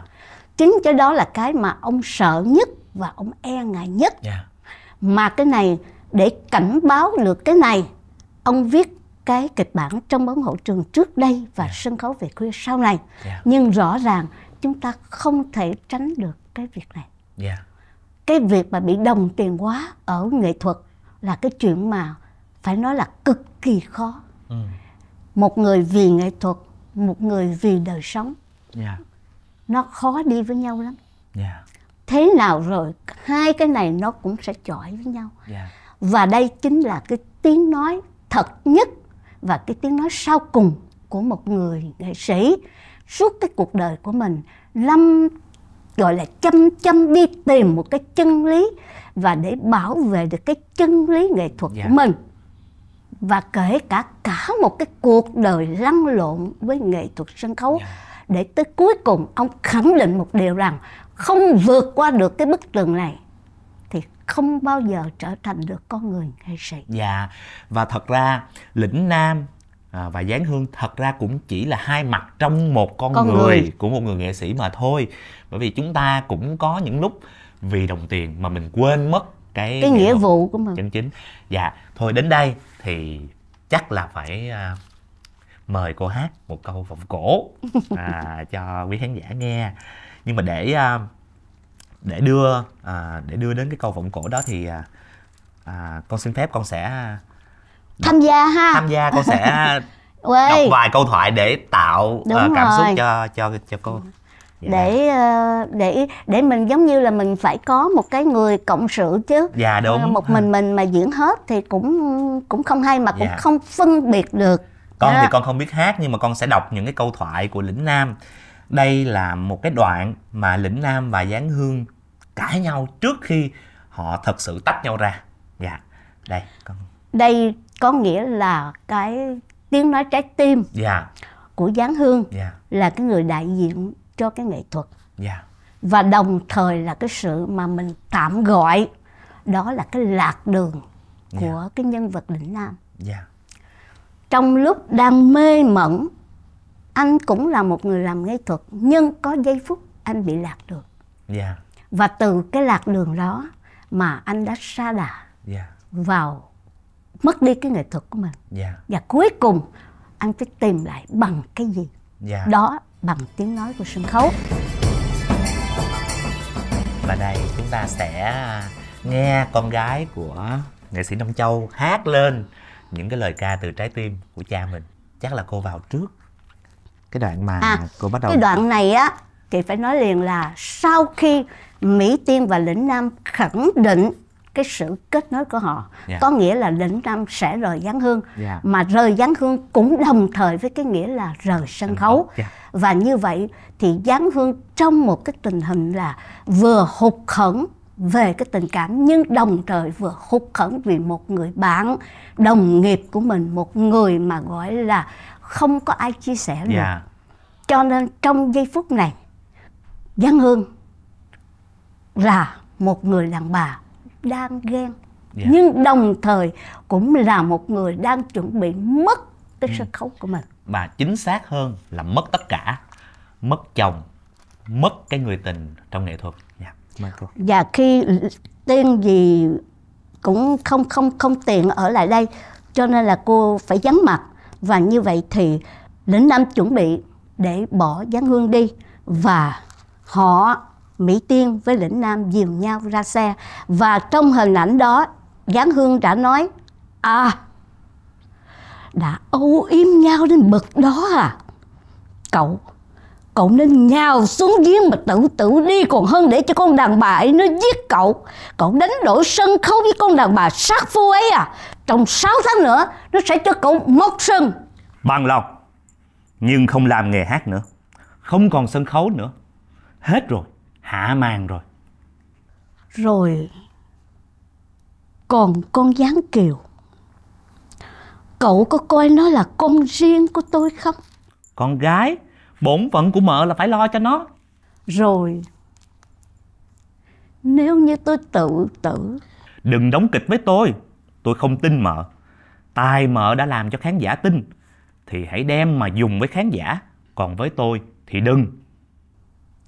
chính cái đó là cái mà ông sợ nhất và ông e ngại nhất yeah. Dạ. mà cái này để cảnh báo được cái này ông viết cái kịch bản trong bóng hậu trường trước đây và yeah. Dạ. sân khấu về khuya sau này yeah. nhưng rõ ràng chúng ta không thể tránh được cái việc này yeah. cái việc mà bị đồng tiền quá ở nghệ thuật là cái chuyện mà phải nói là cực kỳ khó ừ. một người vì nghệ thuật một người vì đời sống yeah. Dạ. nó khó đi với nhau lắm yeah. Dạ. thế nào rồi hai cái này nó cũng sẽ chọi với nhau yeah. Dạ. và đây chính là cái tiếng nói thật nhất và cái tiếng nói sau cùng của một người nghệ sĩ suốt cái cuộc đời của mình lâm gọi là chăm chăm đi tìm một cái chân lý và để bảo vệ được cái chân lý nghệ thuật yeah. của mình và kể cả cả một cái cuộc đời lăn lộn với nghệ thuật sân khấu yeah. Dạ. để tới cuối cùng ông khẳng định một điều rằng không vượt qua được cái bức tường này thì không bao giờ trở thành được con người nghệ sĩ. Dạ và thật ra lĩnh nam à, và dáng hương thật ra cũng chỉ là hai mặt trong một con, con người, người của một người nghệ sĩ mà thôi bởi vì chúng ta cũng có những lúc vì đồng tiền mà mình quên mất cái cái nghĩa vụ của mình chính chính dạ thôi đến đây thì chắc là phải uh, mời cô hát một câu vọng cổ à, cho quý khán giả nghe nhưng mà để uh, để đưa à, để đưa đến cái câu vọng cổ đó thì à, à, con xin phép con sẽ tham gia ha tham gia con sẽ đọc vài câu thoại để tạo uh, cảm rồi. xúc cho cho cho cô Dạ. để ờ, để để mình giống như là mình phải có một cái người cộng sự chứ dạ ờ, đúng một ừ. mình mình mà diễn hết thì cũng cũng không hay mà cũng dạ. không phân biệt được con đó. thì con không biết hát nhưng mà con sẽ đọc những cái câu thoại của lĩnh nam đây là một cái đoạn mà lĩnh nam và giáng hương cãi nhau trước khi họ thật sự tách nhau ra dạ đây con đây có nghĩa là cái tiếng nói trái tim dạ của giáng hương yeah. Dạ. là cái người đại diện cho cái nghệ thuật yeah. Dạ. và đồng thời là cái sự mà mình tạm gọi đó là cái lạc đường dạ. của yeah. cái nhân vật đỉnh nam yeah. Dạ. trong lúc đang mê mẩn anh cũng là một người làm nghệ thuật nhưng có giây phút anh bị lạc đường yeah. và từ cái lạc đường đó mà anh đã xa đà yeah. vào mất đi cái nghệ thuật của mình yeah. và cuối cùng anh phải tìm lại bằng cái gì yeah. đó bằng tiếng nói của sân khấu và đây chúng ta sẽ à, nghe con gái của nghệ sĩ nông Châu hát lên những cái lời ca từ trái tim của cha mình chắc là cô vào trước cái đoạn mà à, cô bắt đầu cái đoạn này á thì phải nói liền là sau khi Mỹ Tiên và Lĩnh Nam khẳng định cái sự kết nối của họ yeah. Dạ. có nghĩa là lĩnh năm sẽ rời giáng hương yeah. Dạ. mà rời giáng hương cũng đồng thời với cái nghĩa là rời sân khấu yeah. Dạ. và như vậy thì giáng hương trong một cái tình hình là vừa hụt khẩn về cái tình cảm nhưng đồng thời vừa hụt khẩn vì một người bạn đồng nghiệp của mình một người mà gọi là không có ai chia sẻ được yeah. cho nên trong giây phút này giáng hương là một người đàn bà đang ghen yeah. Dạ. nhưng đồng thời cũng là một người đang chuẩn bị mất cái ừ. sân khấu của mình mà chính xác hơn là mất tất cả mất chồng mất cái người tình trong nghệ thuật yeah. Dạ, và khi tiên gì cũng không không không tiện ở lại đây cho nên là cô phải vắng mặt và như vậy thì lĩnh nam chuẩn bị để bỏ giáng hương đi và họ Mỹ Tiên với Lĩnh Nam dìu nhau ra xe và trong hình ảnh đó Giáng Hương đã nói à đã âu yếm nhau đến bực đó à cậu cậu nên nhào xuống giếng mà tự tử đi còn hơn để cho con đàn bà ấy nó giết cậu cậu đánh đổi sân khấu với con đàn bà sát phu ấy à trong 6 tháng nữa nó sẽ cho cậu mất sân bằng lòng nhưng không làm nghề hát nữa không còn sân khấu nữa hết rồi hạ màn rồi rồi còn con giáng kiều cậu có coi nó là con riêng của tôi không con gái bổn phận của mợ là phải lo cho nó rồi nếu như tôi tự tử đừng đóng kịch với tôi tôi không tin mợ tài mợ đã làm cho khán giả tin thì hãy đem mà dùng với khán giả còn với tôi thì đừng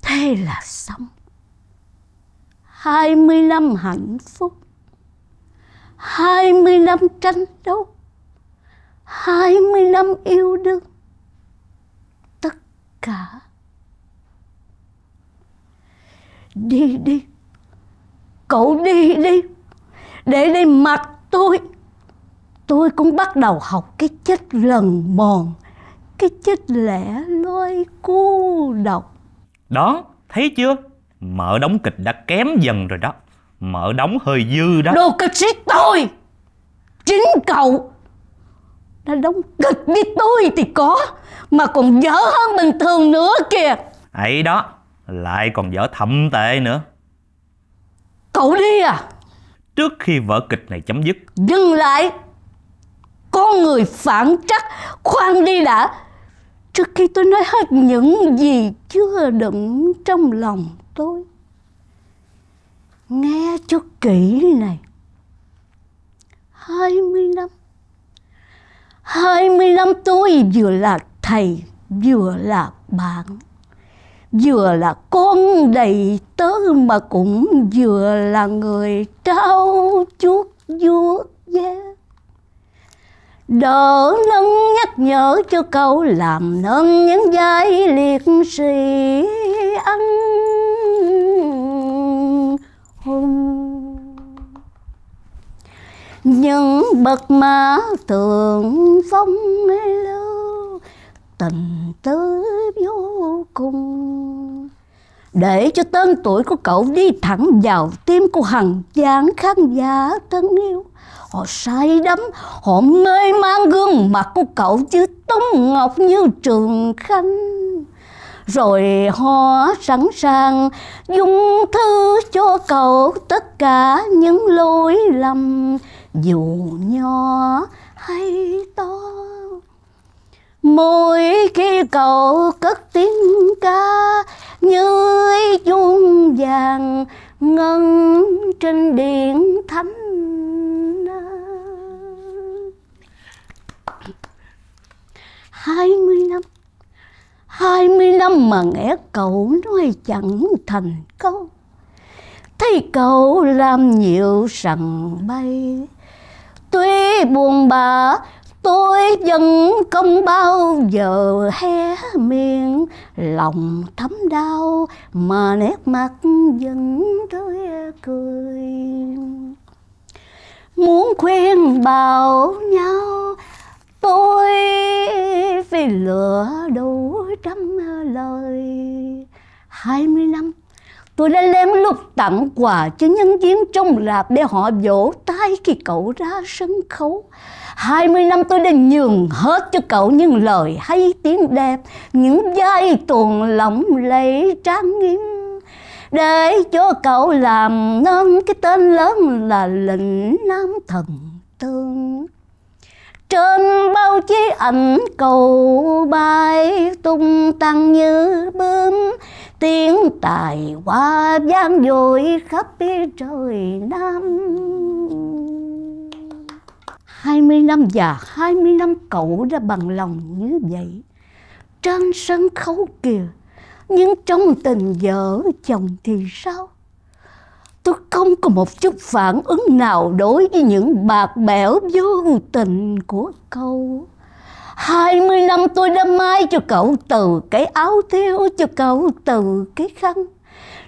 Thế là xong. 20 năm hạnh phúc. 20 năm tranh đấu. 20 năm yêu đương. Tất cả. Đi đi. Cậu đi đi. Để đây mặt tôi. Tôi cũng bắt đầu học cái chết lần mòn. Cái chết lẻ loi cô độc đó, thấy chưa? Mở đóng kịch đã kém dần rồi đó Mở đóng hơi dư đó Đồ kịch giết tôi Chính cậu Đã đóng kịch với tôi thì có Mà còn dở hơn bình thường nữa kìa Ấy đó Lại còn dở thậm tệ nữa Cậu đi à Trước khi vở kịch này chấm dứt Dừng lại con người phản trắc Khoan đi đã trước khi tôi nói hết những gì chưa đựng trong lòng tôi nghe cho kỹ này hai mươi năm hai mươi năm tôi vừa là thầy vừa là bạn vừa là con đầy tớ mà cũng vừa là người trao chuốt vuốt yeah đỡ nâng nhắc nhở cho cậu làm nên những giây liệt sĩ anh hùng những bậc mã tượng phong lưu tình tư vô cùng để cho tên tuổi của cậu đi thẳng vào tim của hằng chán khán giả thân yêu Họ say đắm, họ mê mang gương mặt của cậu chứ tống ngọc như trường khanh rồi họ sẵn sàng dung thư cho cậu tất cả những lỗi lầm dù nhỏ hay to mỗi khi cậu cất tiếng ca như chuông vàng ngân trên điện thánh 20 năm 20 năm mà nghe cậu nói chẳng thành câu Thấy cậu làm nhiều sẵn bay Tuy buồn bã tôi vẫn không bao giờ hé miệng Lòng thấm đau mà nét mặt vẫn tươi cười Muốn khuyên bảo nhau tôi vì lửa đủ trăm lời hai mươi năm tôi đã lén lút tặng quà cho nhân viên trong rạp để họ vỗ tay khi cậu ra sân khấu. hai mươi năm tôi đã nhường hết cho cậu những lời hay tiếng đẹp, những giai tuần lỏng lẫy trang nghiêm để cho cậu làm nên cái tên lớn là lĩnh nam thần tương trên bao chí ảnh cầu bay tung tăng như bướm tiếng tài hoa vang dội khắp trời nam 20 năm già 20 năm cậu đã bằng lòng như vậy Trên sân khấu kìa Nhưng trong tình vợ chồng thì sao tôi không có một chút phản ứng nào đối với những bạc bẽo vô tình của cậu. mươi năm tôi đã mai cho cậu từ cái áo thiếu cho cậu từ cái khăn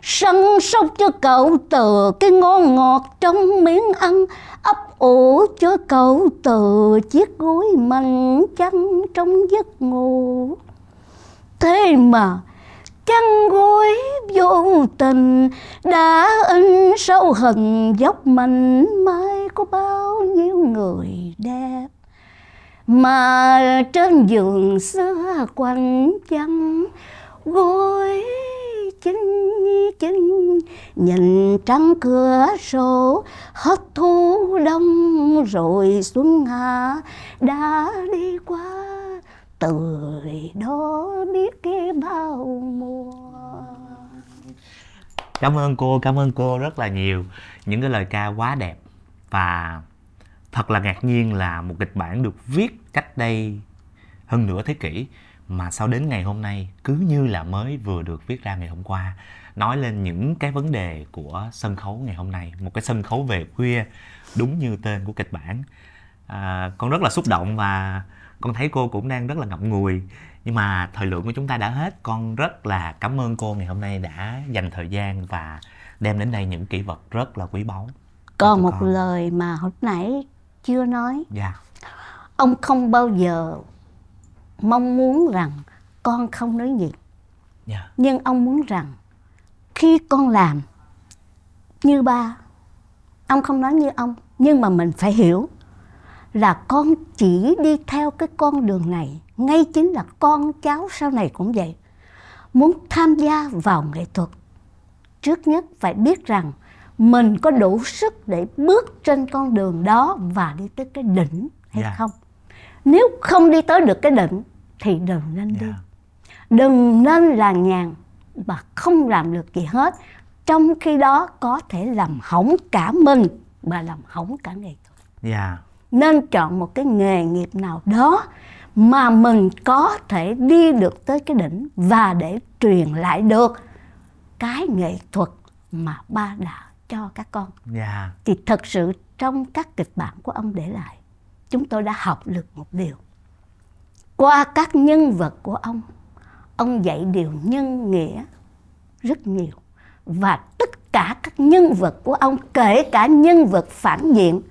săn sóc cho cậu từ cái ngon ngọt trong miếng ăn ấp ủ cho cậu từ chiếc gối mảnh trắng trong giấc ngủ thế mà chăn gối vô tình đã in sâu hận dốc mạnh mai có bao nhiêu người đẹp mà trên giường xưa quanh chăn gối chính chính nhìn trắng cửa sổ hết thu đông rồi xuân hạ đã đi qua từ đó biết cái bao mùa cảm ơn cô cảm ơn cô rất là nhiều những cái lời ca quá đẹp và thật là ngạc nhiên là một kịch bản được viết cách đây hơn nửa thế kỷ mà sau đến ngày hôm nay cứ như là mới vừa được viết ra ngày hôm qua nói lên những cái vấn đề của sân khấu ngày hôm nay một cái sân khấu về khuya đúng như tên của kịch bản à, con rất là xúc động và con thấy cô cũng đang rất là ngậm ngùi nhưng mà thời lượng của chúng ta đã hết con rất là cảm ơn cô ngày hôm nay đã dành thời gian và đem đến đây những kỷ vật rất là quý báu còn một con. lời mà hồi nãy chưa nói dạ ông không bao giờ mong muốn rằng con không nói gì dạ. nhưng ông muốn rằng khi con làm như ba ông không nói như ông nhưng mà mình phải hiểu là con chỉ đi theo cái con đường này ngay chính là con cháu sau này cũng vậy muốn tham gia vào nghệ thuật trước nhất phải biết rằng mình có đủ sức để bước trên con đường đó và đi tới cái đỉnh hay yeah. Dạ. không nếu không đi tới được cái đỉnh thì đừng nên yeah. đi dạ. đừng nên là nhàn và không làm được gì hết trong khi đó có thể làm hỏng cả mình và làm hỏng cả nghệ thuật yeah. Dạ nên chọn một cái nghề nghiệp nào đó mà mình có thể đi được tới cái đỉnh và để truyền lại được cái nghệ thuật mà ba đã cho các con yeah. Dạ. thì thật sự trong các kịch bản của ông để lại chúng tôi đã học được một điều qua các nhân vật của ông ông dạy điều nhân nghĩa rất nhiều và tất cả các nhân vật của ông kể cả nhân vật phản diện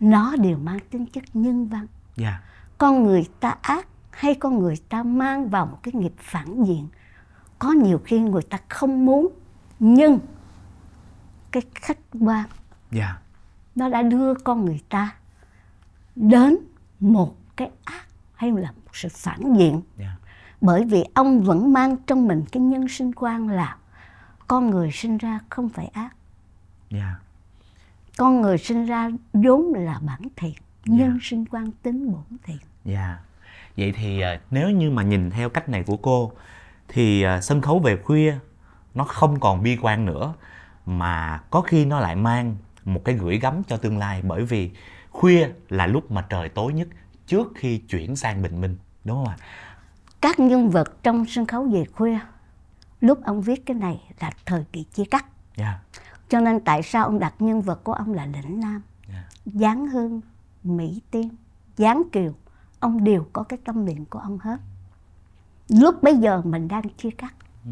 nó đều mang tính chất nhân văn yeah. Dạ. con người ta ác hay con người ta mang vào một cái nghiệp phản diện có nhiều khi người ta không muốn nhưng cái khách quan yeah. Dạ. nó đã đưa con người ta đến một cái ác hay là một sự phản diện yeah. Dạ. bởi vì ông vẫn mang trong mình cái nhân sinh quan là con người sinh ra không phải ác yeah con người sinh ra vốn là bản thiện dạ. nhân yeah. sinh quan tính bổn thiện dạ yeah. vậy thì à, nếu như mà nhìn theo cách này của cô thì à, sân khấu về khuya nó không còn bi quan nữa mà có khi nó lại mang một cái gửi gắm cho tương lai bởi vì khuya là lúc mà trời tối nhất trước khi chuyển sang bình minh đúng không ạ các nhân vật trong sân khấu về khuya lúc ông viết cái này là thời kỳ chia cắt yeah. Dạ cho nên tại sao ông đặt nhân vật của ông là lĩnh nam yeah. Dạ. giáng hương mỹ tiên giáng kiều ông đều có cái tâm niệm của ông hết lúc bây giờ mình đang chia cắt ừ.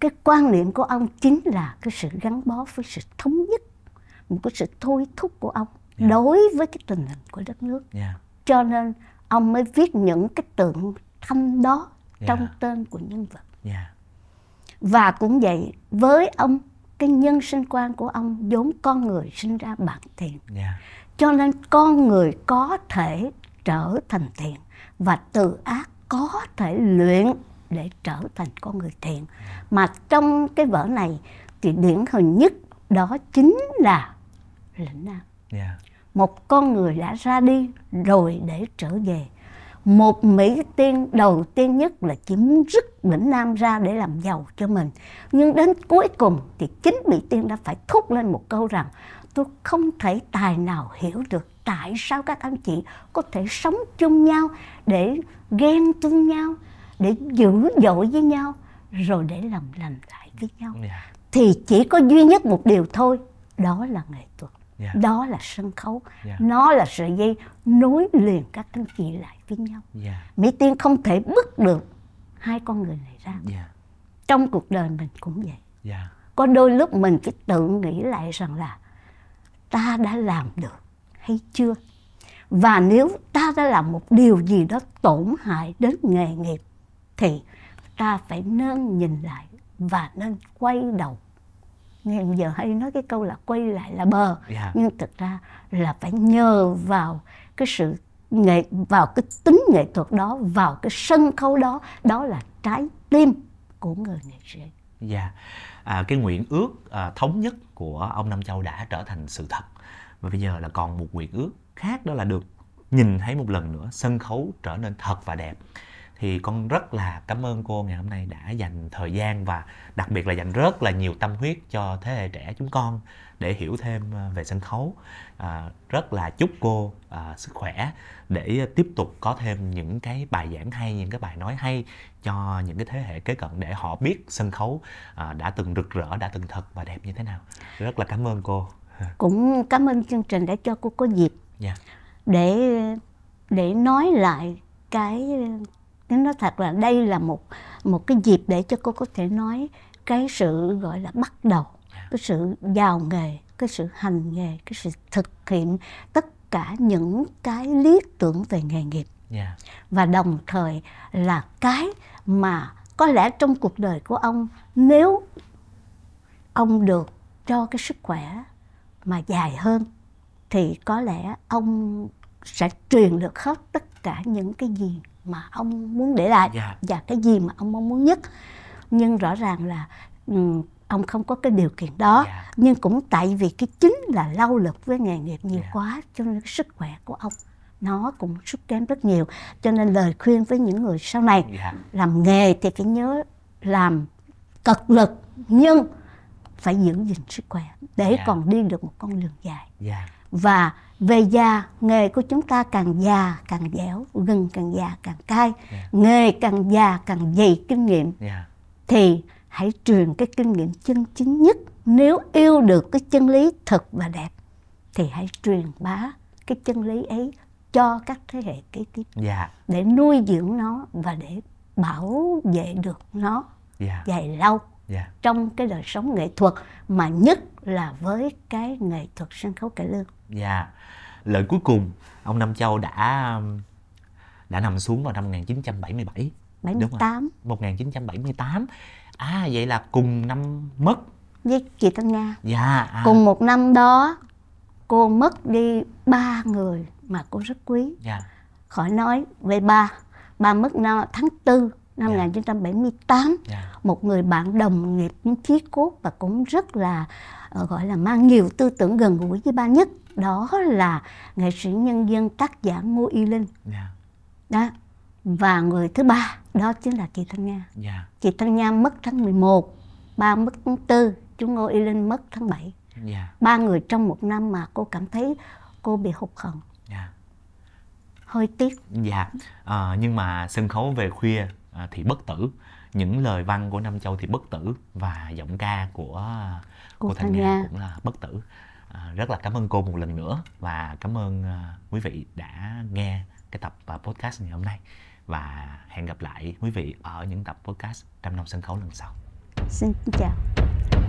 cái quan niệm của ông chính là cái sự gắn bó với sự thống nhất một cái sự thôi thúc của ông yeah. Dạ. đối với cái tình hình của đất nước yeah. Dạ. cho nên ông mới viết những cái tượng thâm đó yeah. trong tên của nhân vật yeah. và cũng vậy với ông cái nhân sinh quan của ông vốn con người sinh ra bản thiện yeah. cho nên con người có thể trở thành thiện và từ ác có thể luyện để trở thành con người thiện mà trong cái vở này thì điển hình nhất đó chính là lĩnh nam yeah. Dạ. một con người đã ra đi rồi để trở về một Mỹ tiên đầu tiên nhất là chiếm rứt đỉnh Nam ra để làm giàu cho mình. Nhưng đến cuối cùng thì chính Mỹ tiên đã phải thúc lên một câu rằng tôi không thể tài nào hiểu được tại sao các anh chị có thể sống chung nhau để ghen tuông nhau, để dữ dội với nhau rồi để làm lành lại với nhau. Yeah. Dạ. Thì chỉ có duy nhất một điều thôi, đó là nghệ thuật. Yeah. Dạ. Đó là sân khấu, yeah. Dạ. nó là sợi dây nối liền các anh chị lại với nhau yeah. Dạ. mỹ tiên không thể bứt được hai con người này ra yeah. Dạ. trong cuộc đời mình cũng vậy yeah. Dạ. có đôi lúc mình cứ tự nghĩ lại rằng là ta đã làm được hay chưa và nếu ta đã làm một điều gì đó tổn hại đến nghề nghiệp thì ta phải nên nhìn lại và nên quay đầu nghe giờ hay nói cái câu là quay lại là bờ yeah. nhưng thực ra là phải nhờ vào cái sự nghệ vào cái tính nghệ thuật đó vào cái sân khấu đó đó là trái tim của người nghệ sĩ. Dạ, yeah. à, cái nguyện ước à, thống nhất của ông Nam Châu đã trở thành sự thật và bây giờ là còn một nguyện ước khác đó là được nhìn thấy một lần nữa sân khấu trở nên thật và đẹp thì con rất là cảm ơn cô ngày hôm nay đã dành thời gian và đặc biệt là dành rất là nhiều tâm huyết cho thế hệ trẻ chúng con để hiểu thêm ờ, về sân khấu à, rất là chúc cô à, sức khỏe để tiếp tục có thêm những cái bài giảng hay những cái bài nói hay cho những cái thế hệ kế cận để họ biết sân khấu à, đã từng rực rỡ đã từng thật và đẹp như thế nào rất là cảm ơn cô cũng cảm ơn chương trình đã cho cô có dịp yeah. Dạ. để để nói lại cái nên nói thật là đây là một một cái dịp để cho cô có thể nói cái sự gọi là bắt đầu cái sự vào nghề cái sự hành nghề cái sự thực hiện tất cả những cái lý tưởng về nghề nghiệp yeah. và đồng thời là cái mà có lẽ trong cuộc đời của ông nếu ông được cho cái sức khỏe mà dài hơn thì có lẽ ông sẽ truyền được hết tất cả những cái gì mà ông muốn để lại yeah. Dạ. và cái gì mà ông mong muốn nhất nhưng rõ ràng là um, ông không có cái điều kiện đó yeah. Dạ. nhưng cũng tại vì cái chính là lao lực với nghề nghiệp nhiều yeah. Dạ. quá cho nên cái sức khỏe của ông nó cũng sút kém rất nhiều cho nên lời khuyên với những người sau này yeah. làm nghề thì phải nhớ làm cật lực nhưng phải giữ gìn sức khỏe để yeah. còn đi được một con đường dài yeah và về già nghề của chúng ta càng già càng dẻo gừng càng già càng cay yeah. Dạ. nghề càng già càng dày kinh nghiệm yeah. Dạ. thì hãy truyền cái kinh nghiệm chân chính nhất nếu yêu được cái chân lý thật và đẹp thì hãy truyền bá cái chân lý ấy cho các thế hệ kế tiếp yeah. Dạ. để nuôi dưỡng nó và để bảo vệ được nó yeah. dài lâu yeah. trong cái đời sống nghệ thuật mà nhất là với cái nghệ thuật sân khấu cải lương dạ lời cuối cùng ông Nam Châu đã um, đã nằm xuống vào năm 1977 78 1978 à vậy là cùng năm mất với chị Tân Nga dạ à. cùng một năm đó cô mất đi ba người mà cô rất quý dạ. khỏi nói về ba ba mất năm tháng tư năm dạ. 1978 dạ. một người bạn đồng nghiệp chí cốt và cũng rất là uh, gọi là mang nhiều tư tưởng gần gũi với ba nhất đó là nghệ sĩ nhân dân tác giả ngô y linh yeah. Dạ. đó và người thứ ba đó chính là chị thanh nga yeah. Dạ. chị thanh nga mất tháng 11 ba mất tháng tư chú ngô y linh mất tháng 7 yeah. Dạ. ba người trong một năm mà cô cảm thấy cô bị hụt hẫng yeah. hơi tiếc dạ à, nhưng mà sân khấu về khuya à, thì bất tử những lời văn của Nam Châu thì bất tử và giọng ca của cô của Thanh Nga cũng là bất tử À, rất là cảm ơn cô một lần nữa và cảm ơn à, quý vị đã nghe cái tập à, podcast ngày hôm nay và hẹn gặp lại quý vị ở những tập podcast trăm năm sân khấu lần sau xin chào